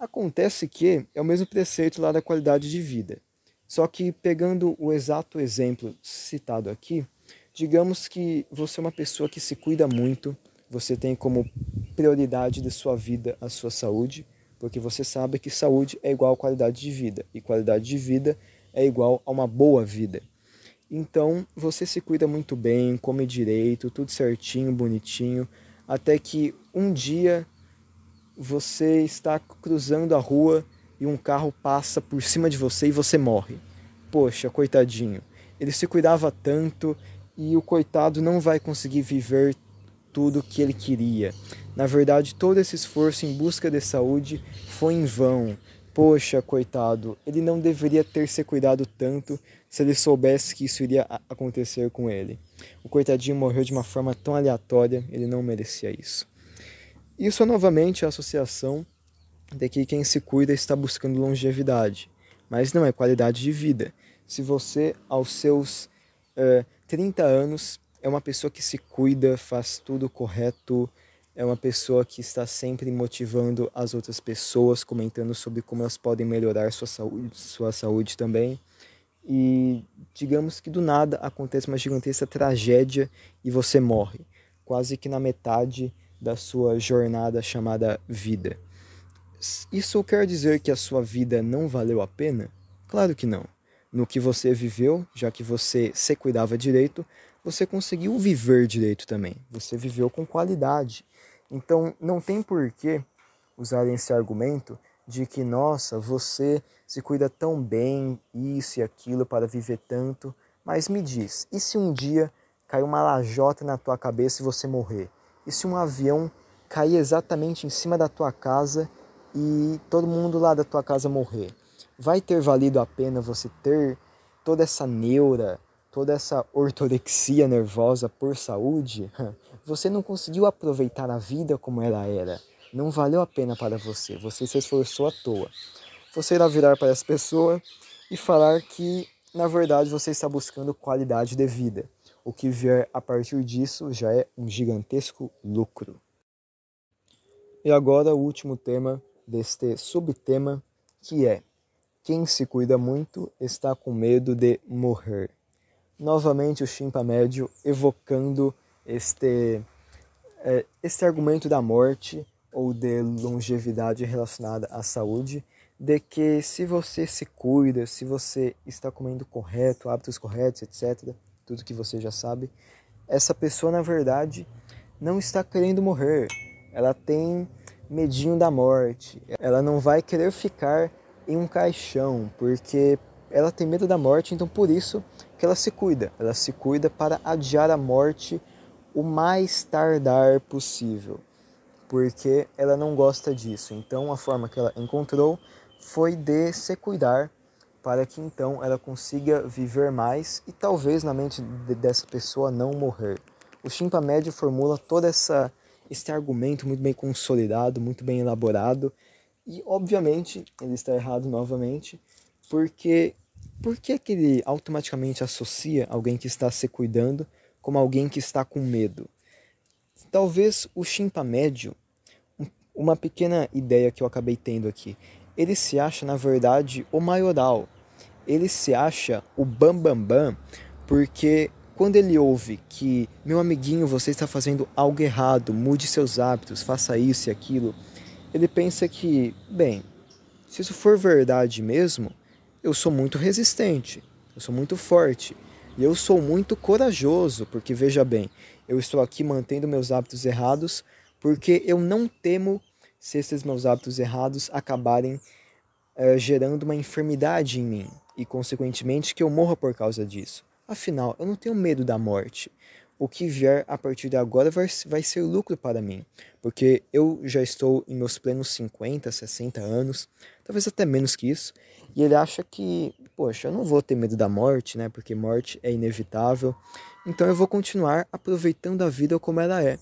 A: Acontece que é o mesmo preceito lá da qualidade de vida. Só que pegando o exato exemplo citado aqui, digamos que você é uma pessoa que se cuida muito, você tem como prioridade de sua vida a sua saúde, porque você sabe que saúde é igual a qualidade de vida e qualidade de vida é igual a uma boa vida. Então, você se cuida muito bem, come direito, tudo certinho, bonitinho, até que um dia você está cruzando a rua e um carro passa por cima de você e você morre. Poxa, coitadinho. Ele se cuidava tanto e o coitado não vai conseguir viver tudo o que ele queria. Na verdade, todo esse esforço em busca de saúde foi em vão. Poxa, coitado, ele não deveria ter se cuidado tanto se ele soubesse que isso iria acontecer com ele. O coitadinho morreu de uma forma tão aleatória, ele não merecia isso. Isso é novamente a associação de que quem se cuida está buscando longevidade, mas não é qualidade de vida. Se você, aos seus uh, eh, 30 anos, é uma pessoa que se cuida, faz tudo correto, é uma pessoa que está sempre motivando as outras pessoas, comentando sobre como elas podem melhorar sua saúde, sua saúde também. E digamos que do nada acontece uma gigantesca tragédia e você morre, quase que na metade da sua jornada chamada vida. Isso quer dizer que a sua vida não valeu a pena? Claro que não. No que você viveu, já que você se cuidava direito, você conseguiu viver direito também. Você viveu com qualidade. Então, não tem por que usar esse argumento de que, nossa, você se cuida tão bem, isso e aquilo, para viver tanto. Mas me diz, e se um dia caiu uma lajota na tua cabeça e você morrer? E se um avião cair exatamente em cima da tua casa e todo mundo lá da tua casa morrer? Vai ter valido a pena você ter toda essa neura, toda essa ortorexia nervosa por saúde? Você não conseguiu aproveitar a vida como ela era. Não valeu a pena para você. Você se esforçou à toa. Você irá virar para essa pessoa e falar que, na verdade, você está buscando qualidade de vida o que vier a partir disso já é um gigantesco lucro. E agora o último tema deste subtema, que é: quem se cuida muito está com medo de morrer. Novamente o chimpa médio evocando este é, este argumento da morte ou de longevidade relacionada à saúde, de que se você se cuida, se você está comendo correto, hábitos corretos, etc, tudo que você já sabe, essa pessoa na verdade não está querendo morrer. Ela tem medinho da morte. Ela não vai querer ficar em um caixão, porque ela tem medo da morte, então por isso que ela se cuida. Ela se cuida para adiar a morte o mais tardar possível, porque ela não gosta disso. Então a forma que ela encontrou foi de se cuidar para que então ela consiga viver mais e talvez na mente de, dessa pessoa não morrer. O Médio formula todo essa, esse argumento muito bem consolidado, muito bem elaborado, e obviamente ele está errado novamente, porque por que, que ele automaticamente associa alguém que está se cuidando como alguém que está com medo? Talvez o chimpa médio, uma pequena ideia que eu acabei tendo aqui, ele se acha, na verdade, o maioral. Ele se acha o bambambam, bam, bam, porque quando ele ouve que, meu amiguinho, você está fazendo algo errado, mude seus hábitos, faça isso e aquilo, ele pensa que, bem, se isso for verdade mesmo, eu sou muito resistente, eu sou muito forte e eu sou muito corajoso, porque veja bem, eu estou aqui mantendo meus hábitos errados porque eu não temo se esses meus hábitos errados acabarem uh, gerando uma enfermidade em mim e, consequentemente, que eu morra por causa disso. Afinal, eu não tenho medo da morte. O que vier a partir de agora vai, vai ser lucro para mim, porque eu já estou em meus plenos 50, 60 anos, talvez até menos que isso, e ele acha que, poxa, eu não vou ter medo da morte, né? Porque morte é inevitável. Então eu vou continuar aproveitando a vida como ela é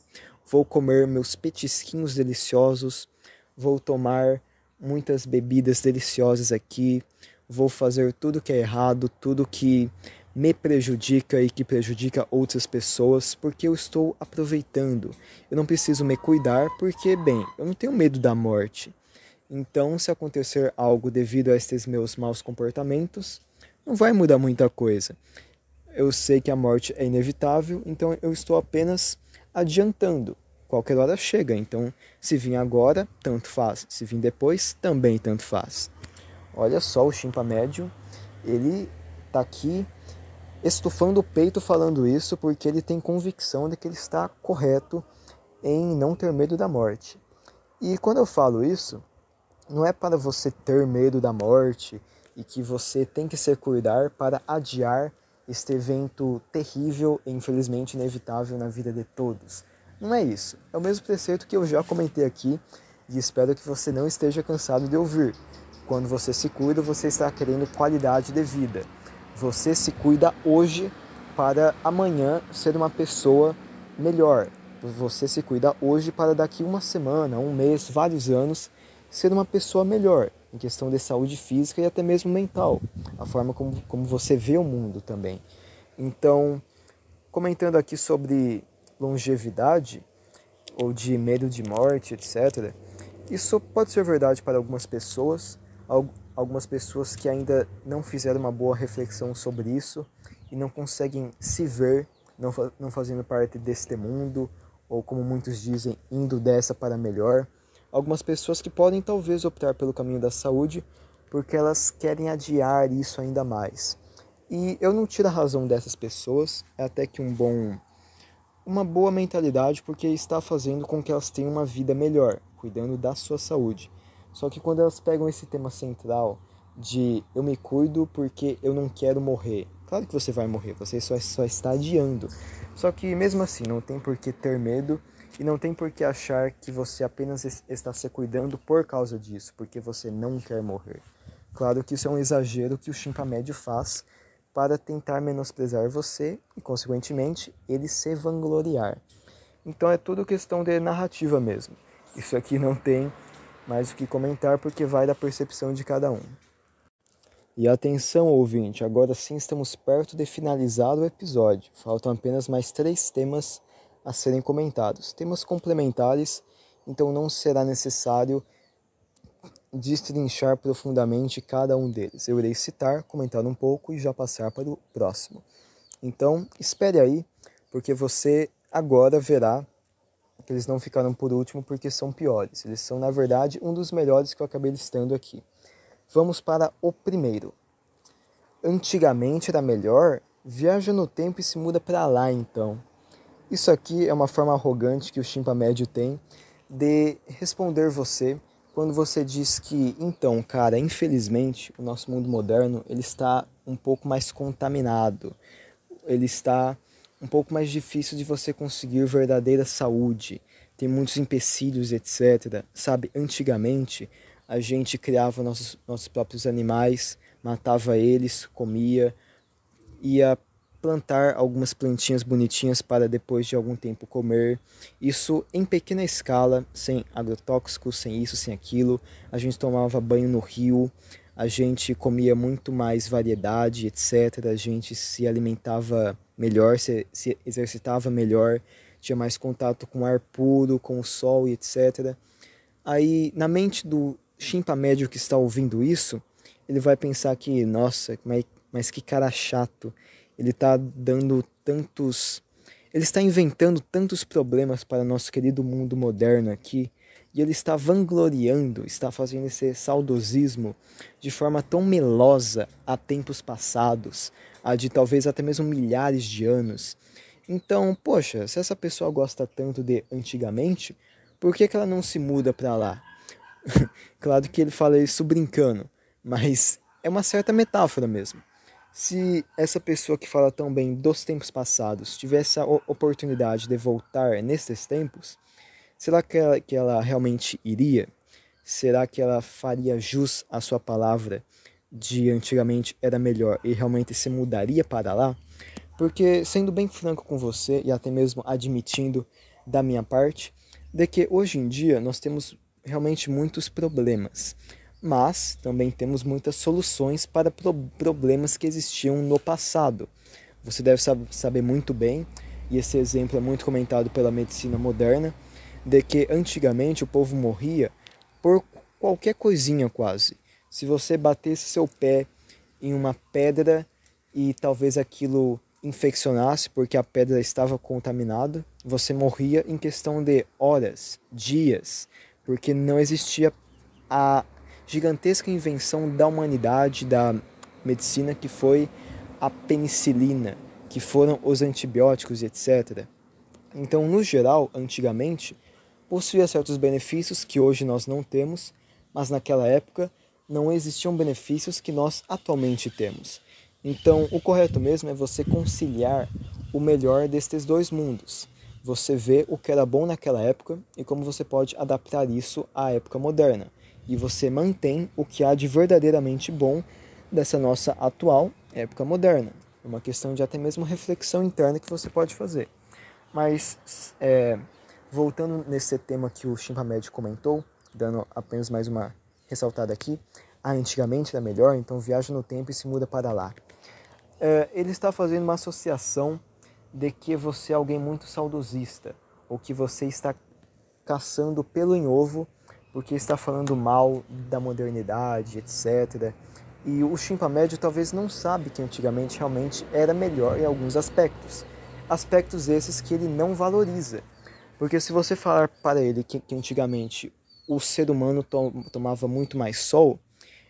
A: vou comer meus petisquinhos deliciosos, vou tomar muitas bebidas deliciosas aqui, vou fazer tudo que é errado, tudo que me prejudica e que prejudica outras pessoas, porque eu estou aproveitando. Eu não preciso me cuidar, porque, bem, eu não tenho medo da morte. Então, se acontecer algo devido a estes meus maus comportamentos, não vai mudar muita coisa. Eu sei que a morte é inevitável, então eu estou apenas adiantando. Qualquer hora chega, então se vir agora, tanto faz. Se vir depois, também tanto faz. Olha só o chimpa médio, ele tá aqui estufando o peito falando isso porque ele tem convicção de que ele está correto em não ter medo da morte. E quando eu falo isso, não é para você ter medo da morte e que você tem que se cuidar para adiar este evento terrível e infelizmente inevitável na vida de todos. Não é isso. É o mesmo preceito que eu já comentei aqui e espero que você não esteja cansado de ouvir. Quando você se cuida, você está querendo qualidade de vida. Você se cuida hoje para amanhã ser uma pessoa melhor. Você se cuida hoje para daqui uma semana, um mês, vários anos ser uma pessoa melhor em questão de saúde física e até mesmo mental, a forma como, como você vê o mundo também. Então, comentando aqui sobre longevidade ou de medo de morte, etc., isso pode ser verdade para algumas pessoas, algumas pessoas que ainda não fizeram uma boa reflexão sobre isso e não conseguem se ver não, não fazendo parte deste mundo, ou como muitos dizem, indo dessa para melhor algumas pessoas que podem talvez optar pelo caminho da saúde porque elas querem adiar isso ainda mais. E eu não tiro a razão dessas pessoas, é até que um bom uma boa mentalidade porque está fazendo com que elas tenham uma vida melhor, cuidando da sua saúde. Só que quando elas pegam esse tema central de eu me cuido porque eu não quero morrer. Claro que você vai morrer, você só, só está adiando. Só que mesmo assim, não tem por que ter medo e não tem por que achar que você apenas está se cuidando por causa disso, porque você não quer morrer. Claro que isso é um exagero que o médio faz para tentar menosprezar você e, consequentemente, ele se vangloriar. Então é tudo questão de narrativa mesmo. Isso aqui não tem mais o que comentar porque vai da percepção de cada um. E atenção, ouvinte, agora sim estamos perto de finalizar o episódio. Faltam apenas mais três temas a serem comentados. Temas complementares, então não será necessário destrinchar profundamente cada um deles. Eu irei citar, comentar um pouco e já passar para o próximo. Então, espere aí, porque você agora verá que eles não ficaram por último porque são piores. Eles são, na verdade, um dos melhores que eu acabei listando aqui. Vamos para o primeiro. Antigamente era melhor? Viaja no tempo e se muda para lá então. Isso aqui é uma forma arrogante que o chimpa médio tem de responder você quando você diz que, então, cara, infelizmente, o nosso mundo moderno, ele está um pouco mais contaminado. Ele está um pouco mais difícil de você conseguir verdadeira saúde. Tem muitos empecilhos, etc. Sabe, antigamente a gente criava nossos, nossos próprios animais, matava eles, comia, ia plantar algumas plantinhas bonitinhas para depois de algum tempo comer. Isso em pequena escala, sem agrotóxicos, sem isso, sem aquilo. A gente tomava banho no rio, a gente comia muito mais variedade, etc. A gente se alimentava melhor, se, se exercitava melhor, tinha mais contato com o ar puro, com o sol e etc. Aí, na mente do chimpa médio que está ouvindo isso, ele vai pensar que, nossa, mas, mas que cara chato ele está dando tantos. Ele está inventando tantos problemas para nosso querido mundo moderno aqui. E ele está vangloriando, está fazendo esse saudosismo de forma tão melosa a tempos passados, a de talvez até mesmo milhares de anos. Então, poxa, se essa pessoa gosta tanto de antigamente, por que, que ela não se muda para lá? claro que ele fala isso brincando, mas é uma certa metáfora mesmo. Se essa pessoa que fala tão bem dos tempos passados tivesse a oportunidade de voltar nesses tempos, será que ela, que ela realmente iria? Será que ela faria jus à sua palavra de antigamente era melhor e realmente se mudaria para lá? Porque, sendo bem franco com você e até mesmo admitindo da minha parte, de que hoje em dia nós temos realmente muitos problemas mas também temos muitas soluções para pro problemas que existiam no passado. Você deve sab saber muito bem, e esse exemplo é muito comentado pela medicina moderna, de que antigamente o povo morria por qualquer coisinha quase. Se você batesse seu pé em uma pedra e talvez aquilo infeccionasse porque a pedra estava contaminada, você morria em questão de horas, dias, porque não existia a gigantesca invenção da humanidade, da medicina, que foi a penicilina, que foram os antibióticos e etc. Então, no geral, antigamente, possuía certos benefícios que hoje nós não temos, mas naquela época não existiam benefícios que nós atualmente temos. Então, o correto mesmo é você conciliar o melhor destes dois mundos. Você vê o que era bom naquela época e como você pode adaptar isso à época moderna e você mantém o que há de verdadeiramente bom dessa nossa atual época moderna. É uma questão de até mesmo reflexão interna que você pode fazer. Mas, é, voltando nesse tema que o Chimpamed comentou, dando apenas mais uma ressaltada aqui, a antigamente era melhor, então viaja no tempo e se muda para lá. É, ele está fazendo uma associação de que você é alguém muito saudosista, ou que você está caçando pelo em ovo porque está falando mal da modernidade, etc. E o médio talvez não sabe que antigamente realmente era melhor em alguns aspectos. Aspectos esses que ele não valoriza. Porque se você falar para ele que, que antigamente o ser humano to tomava muito mais sol,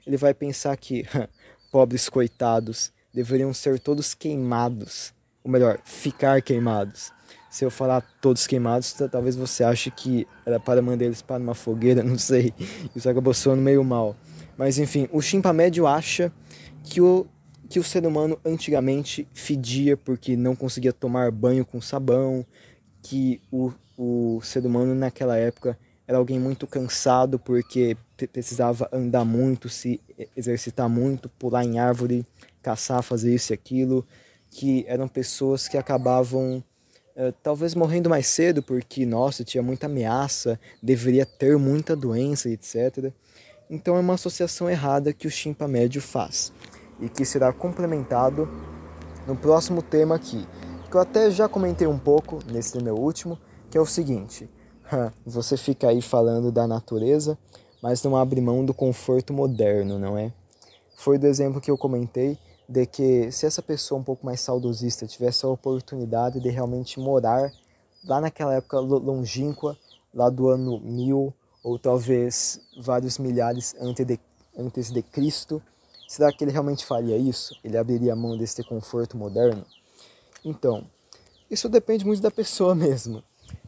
A: ele vai pensar que pobres coitados deveriam ser todos queimados, ou melhor, ficar queimados se eu falar todos queimados, talvez você ache que era para mandar eles para uma fogueira, não sei. Isso acabou soando meio mal. Mas enfim, o médio acha que o, que o ser humano antigamente fedia porque não conseguia tomar banho com sabão, que o, o ser humano naquela época era alguém muito cansado porque precisava andar muito, se exercitar muito, pular em árvore, caçar, fazer isso e aquilo, que eram pessoas que acabavam é, talvez morrendo mais cedo porque, nossa, tinha muita ameaça, deveria ter muita doença, etc. Então é uma associação errada que o chimpa médio faz e que será complementado no próximo tema aqui, que eu até já comentei um pouco nesse meu último, que é o seguinte: você fica aí falando da natureza, mas não abre mão do conforto moderno, não é? Foi do exemplo que eu comentei de que se essa pessoa um pouco mais saudosista tivesse a oportunidade de realmente morar lá naquela época longínqua, lá do ano mil ou talvez vários milhares antes de, antes de Cristo, será que ele realmente faria isso? Ele abriria a mão desse conforto moderno? Então, isso depende muito da pessoa mesmo,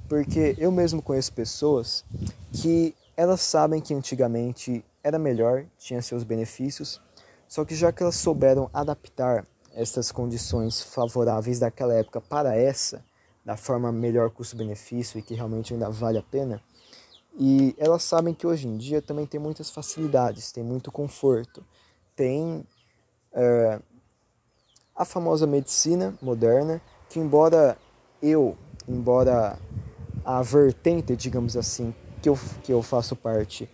A: porque eu mesmo conheço pessoas que elas sabem que antigamente era melhor, tinha seus benefícios, só que já que elas souberam adaptar essas condições favoráveis daquela época para essa, da forma melhor custo-benefício e que realmente ainda vale a pena, e elas sabem que hoje em dia também tem muitas facilidades, tem muito conforto, tem é, a famosa medicina moderna, que embora eu, embora a vertente, digamos assim, que eu, que eu faço parte,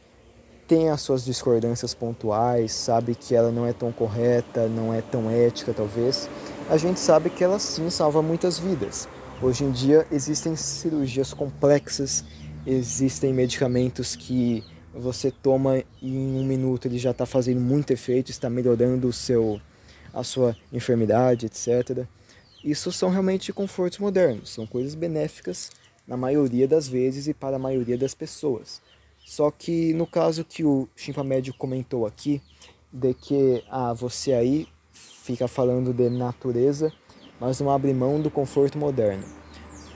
A: tem as suas discordâncias pontuais, sabe que ela não é tão correta, não é tão ética, talvez, a gente sabe que ela sim salva muitas vidas. Hoje em dia existem cirurgias complexas, existem medicamentos que você toma e em um minuto ele já está fazendo muito efeito, está melhorando o seu, a sua enfermidade, etc. Isso são realmente confortos modernos, são coisas benéficas na maioria das vezes e para a maioria das pessoas. Só que no caso que o chimpa médio comentou aqui, de que ah, você aí fica falando de natureza, mas não abre mão do conforto moderno.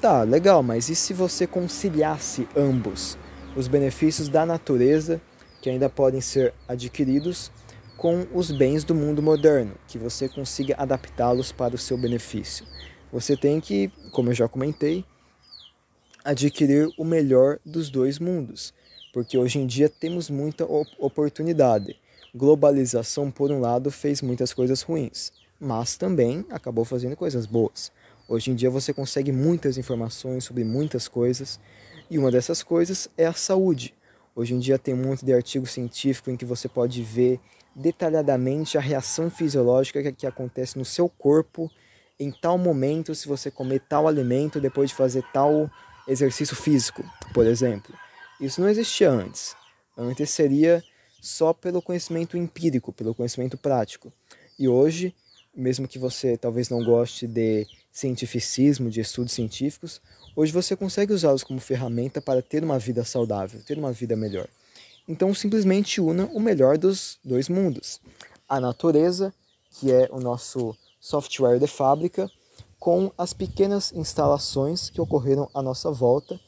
A: Tá, legal, mas e se você conciliasse ambos? Os benefícios da natureza, que ainda podem ser adquiridos, com os bens do mundo moderno, que você consiga adaptá-los para o seu benefício. Você tem que, como eu já comentei, adquirir o melhor dos dois mundos porque hoje em dia temos muita oportunidade. Globalização, por um lado, fez muitas coisas ruins, mas também acabou fazendo coisas boas. Hoje em dia você consegue muitas informações sobre muitas coisas, e uma dessas coisas é a saúde. Hoje em dia tem um monte de artigo científico em que você pode ver detalhadamente a reação fisiológica que acontece no seu corpo em tal momento se você comer tal alimento depois de fazer tal exercício físico, por exemplo. Isso não existia antes. Antes seria só pelo conhecimento empírico, pelo conhecimento prático. E hoje, mesmo que você talvez não goste de cientificismo, de estudos científicos, hoje você consegue usá-los como ferramenta para ter uma vida saudável, ter uma vida melhor. Então, simplesmente una o melhor dos dois mundos: a natureza, que é o nosso software de fábrica, com as pequenas instalações que ocorreram à nossa volta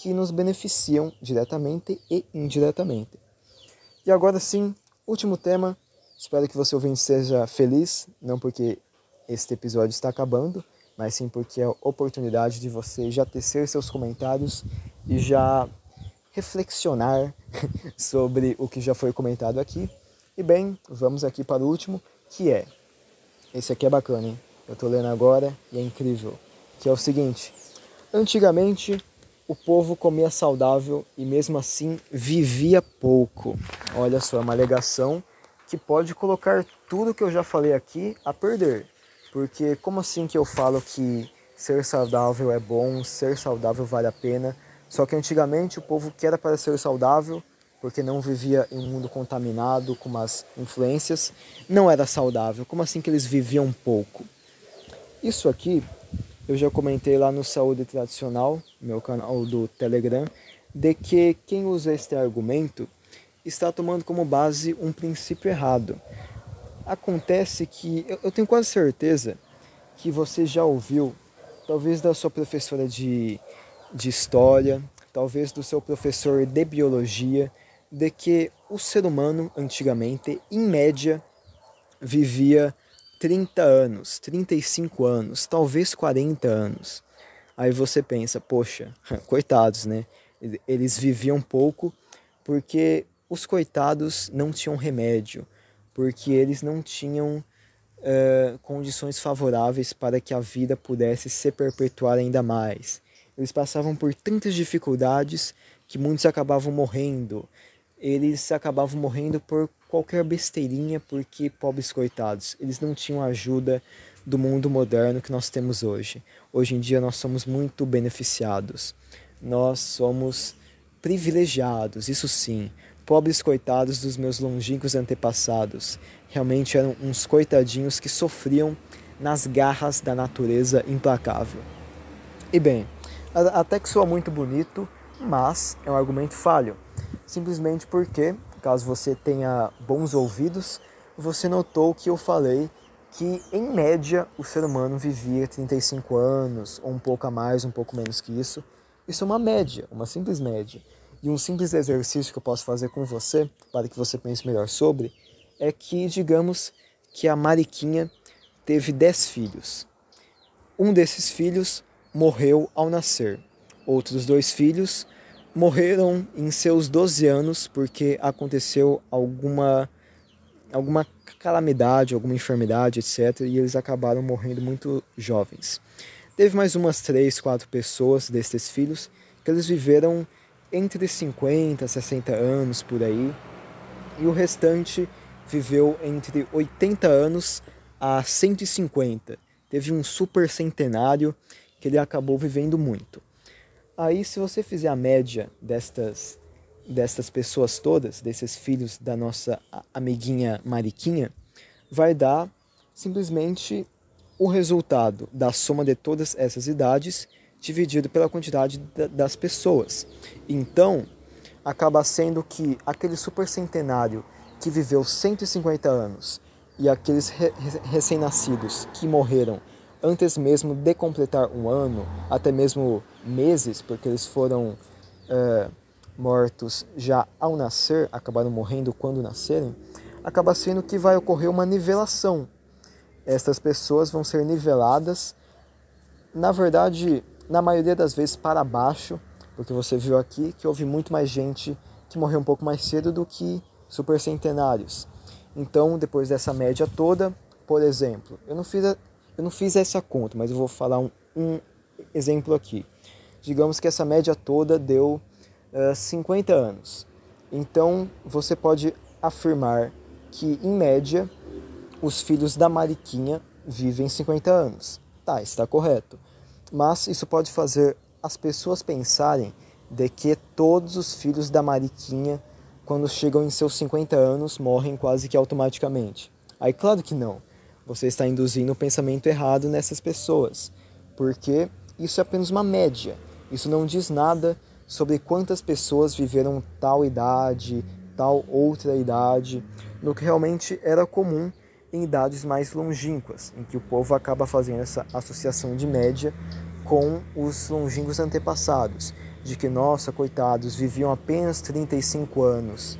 A: que nos beneficiam diretamente e indiretamente. E agora sim, último tema. Espero que você ouvinte seja feliz, não porque este episódio está acabando, mas sim porque é a oportunidade de você já tecer seus comentários e já reflexionar sobre o que já foi comentado aqui. E bem, vamos aqui para o último, que é. Esse aqui é bacana, hein? Eu estou lendo agora e é incrível. Que é o seguinte: antigamente o povo comia saudável e mesmo assim vivia pouco. Olha só, é uma alegação que pode colocar tudo que eu já falei aqui a perder. Porque como assim que eu falo que ser saudável é bom, ser saudável vale a pena? Só que antigamente o povo que era para ser saudável, porque não vivia em um mundo contaminado com mais influências, não era saudável. Como assim que eles viviam pouco? Isso aqui eu já comentei lá no Saúde Tradicional, meu canal do Telegram, de que quem usa este argumento está tomando como base um princípio errado. Acontece que eu tenho quase certeza que você já ouviu, talvez da sua professora de, de história, talvez do seu professor de biologia, de que o ser humano antigamente, em média, vivia 30 anos, 35 anos, talvez 40 anos. Aí você pensa, poxa, coitados, né? Eles viviam pouco porque os coitados não tinham remédio, porque eles não tinham uh, condições favoráveis para que a vida pudesse se perpetuar ainda mais. Eles passavam por tantas dificuldades que muitos acabavam morrendo. Eles acabavam morrendo por qualquer besteirinha porque pobres coitados, eles não tinham ajuda do mundo moderno que nós temos hoje. Hoje em dia nós somos muito beneficiados. Nós somos privilegiados, isso sim. Pobres coitados dos meus longínquos antepassados. Realmente eram uns coitadinhos que sofriam nas garras da natureza implacável. E bem, até que soa muito bonito, mas é um argumento falho. Simplesmente porque Caso você tenha bons ouvidos, você notou que eu falei que, em média, o ser humano vivia 35 anos, ou um pouco a mais, um pouco menos que isso. Isso é uma média, uma simples média. E um simples exercício que eu posso fazer com você, para que você pense melhor sobre, é que, digamos, que a Mariquinha teve 10 filhos. Um desses filhos morreu ao nascer. Outros dois filhos morreram em seus 12 anos porque aconteceu alguma alguma calamidade, alguma enfermidade, etc, e eles acabaram morrendo muito jovens. Teve mais umas 3, 4 pessoas destes filhos que eles viveram entre 50, 60 anos por aí, e o restante viveu entre 80 anos a 150. Teve um super centenário que ele acabou vivendo muito. Aí, se você fizer a média destas, destas pessoas todas, desses filhos da nossa amiguinha Mariquinha, vai dar simplesmente o resultado da soma de todas essas idades dividido pela quantidade das pessoas. Então, acaba sendo que aquele supercentenário que viveu 150 anos e aqueles recém-nascidos que morreram antes mesmo de completar um ano, até mesmo meses, porque eles foram é, mortos já ao nascer, acabaram morrendo quando nascerem, acaba sendo que vai ocorrer uma nivelação. Estas pessoas vão ser niveladas, na verdade, na maioria das vezes para baixo, porque você viu aqui que houve muito mais gente que morreu um pouco mais cedo do que supercentenários. Então, depois dessa média toda, por exemplo, eu não fiz eu não fiz essa conta, mas eu vou falar um, um exemplo aqui. Digamos que essa média toda deu uh, ah, 50 anos. Então você pode afirmar que, em média, os filhos da Mariquinha vivem 50 anos. Tá, está correto. Mas isso pode fazer as pessoas pensarem de que todos os filhos da Mariquinha, quando chegam em seus 50 anos, morrem quase que automaticamente. Aí, claro que não. Você está induzindo o um pensamento errado nessas pessoas, porque isso é apenas uma média. Isso não diz nada sobre quantas pessoas viveram tal idade, tal outra idade, no que realmente era comum em idades mais longínquas, em que o povo acaba fazendo essa associação de média com os longínquos antepassados, de que, nossa, coitados, viviam apenas 35 anos.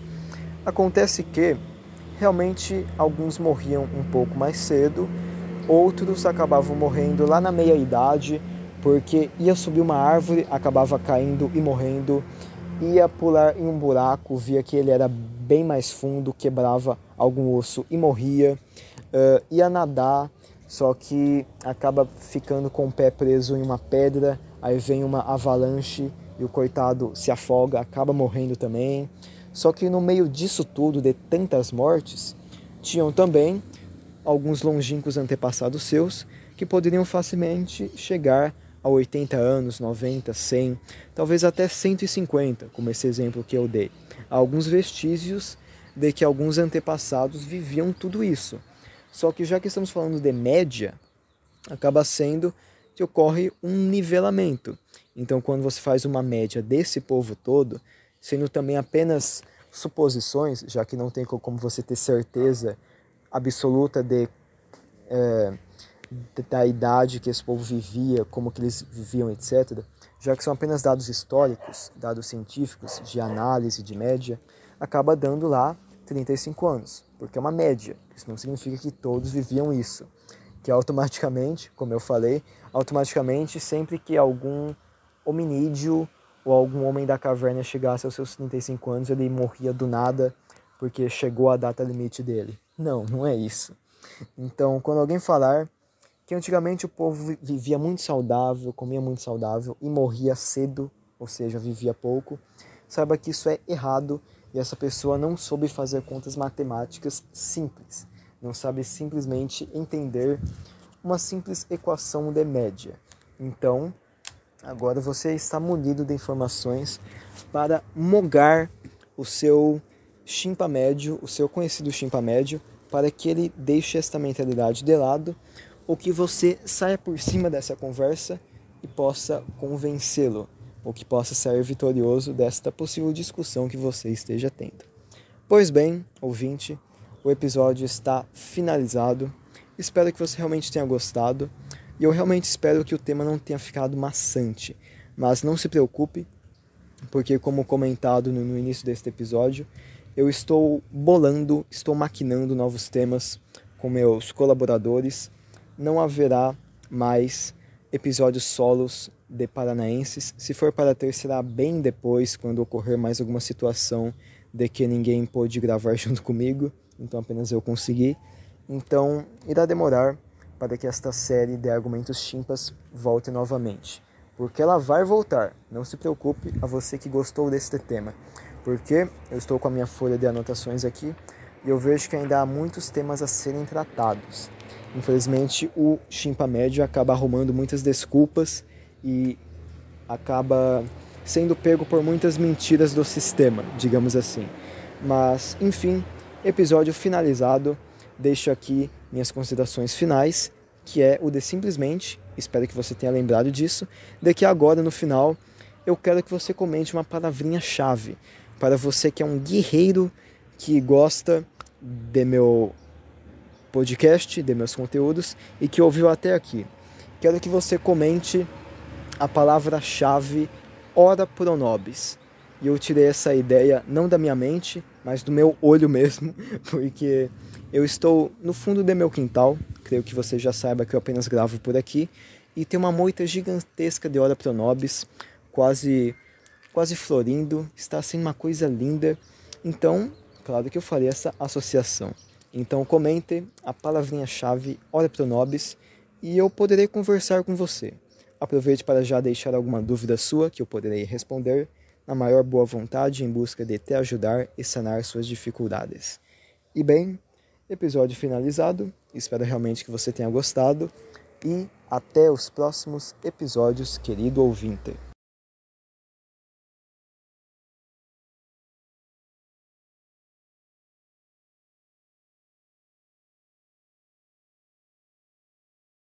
A: Acontece que realmente alguns morriam um pouco mais cedo, outros acabavam morrendo lá na meia-idade, porque ia subir uma árvore, acabava caindo e morrendo, ia pular em um buraco, via que ele era bem mais fundo, quebrava algum osso e morria, uh, ia nadar, só que acaba ficando com o pé preso em uma pedra, aí vem uma avalanche e o coitado se afoga, acaba morrendo também. Só que no meio disso tudo, de tantas mortes, tinham também alguns longínquos antepassados seus que poderiam facilmente chegar a 80 anos, 90, 100, talvez até 150, como esse exemplo que eu dei. Há alguns vestígios de que alguns antepassados viviam tudo isso. Só que já que estamos falando de média, acaba sendo que ocorre um nivelamento. Então, quando você faz uma média desse povo todo, sendo também apenas suposições, já que não tem como você ter certeza absoluta de, é, da idade que esse povo vivia, como que eles viviam, etc., já que são apenas dados históricos, dados científicos, de análise, de média, acaba dando lá 35 anos, porque é uma média. Isso não significa que todos viviam isso. Que automaticamente, como eu falei, automaticamente sempre que algum hominídeo ou algum homem da caverna chegasse aos seus 35 anos ele morria do nada porque chegou a data limite dele. Não, não é isso. Então, quando alguém falar que antigamente o povo vivia muito saudável, comia muito saudável e morria cedo, ou seja, vivia pouco, saiba que isso é errado e essa pessoa não soube fazer contas matemáticas simples, não sabe simplesmente entender uma simples equação de média. Então, Agora você está munido de informações para mogar o seu chimpa médio, o seu conhecido chimpa médio, para que ele deixe esta mentalidade de lado ou que você saia por cima dessa conversa e possa convencê-lo, ou que possa sair vitorioso desta possível discussão que você esteja tendo. Pois bem, ouvinte, o episódio está finalizado. Espero que você realmente tenha gostado. E eu realmente espero que o tema não tenha ficado maçante. Mas não se preocupe, porque, como comentado no, início deste episódio, eu estou bolando, estou maquinando novos temas com meus colaboradores. Não haverá mais episódios solos de Paranaenses. Se for para ter, será bem depois, quando ocorrer mais alguma situação de que ninguém pôde gravar junto comigo, então apenas eu consegui. Então irá demorar para que esta série de argumentos chimpas volte novamente. Porque ela vai voltar, não se preocupe a você que gostou deste tema. Porque eu estou com a minha folha de anotações aqui e eu vejo que ainda há muitos temas a serem tratados. Infelizmente, o chimpa médio acaba arrumando muitas desculpas e acaba sendo pego por muitas mentiras do sistema, digamos assim. Mas, enfim, episódio finalizado deixo aqui minhas considerações finais, que é o de simplesmente, espero que você tenha lembrado disso, de que agora no final eu quero que você comente uma palavrinha chave para você que é um guerreiro que gosta de meu podcast, de meus conteúdos e que ouviu até aqui. Quero que você comente a palavra-chave ora pro nobis. E eu tirei essa ideia não da minha mente, mas do meu olho mesmo, porque eu estou no fundo do meu quintal, creio que você já saiba que eu apenas gravo por aqui, e tem uma moita gigantesca de Ora Pronobis, quase quase florindo, está sendo assim uma coisa linda. Então, claro que eu farei essa associação. Então, comente a palavrinha-chave Ora Pronobis e eu poderei conversar com você. Aproveite para já deixar alguma dúvida sua que eu poderei responder na maior boa vontade em busca de te ajudar e sanar suas dificuldades. E bem, episódio finalizado. Espero realmente que você tenha gostado e até os próximos episódios, querido ouvinte.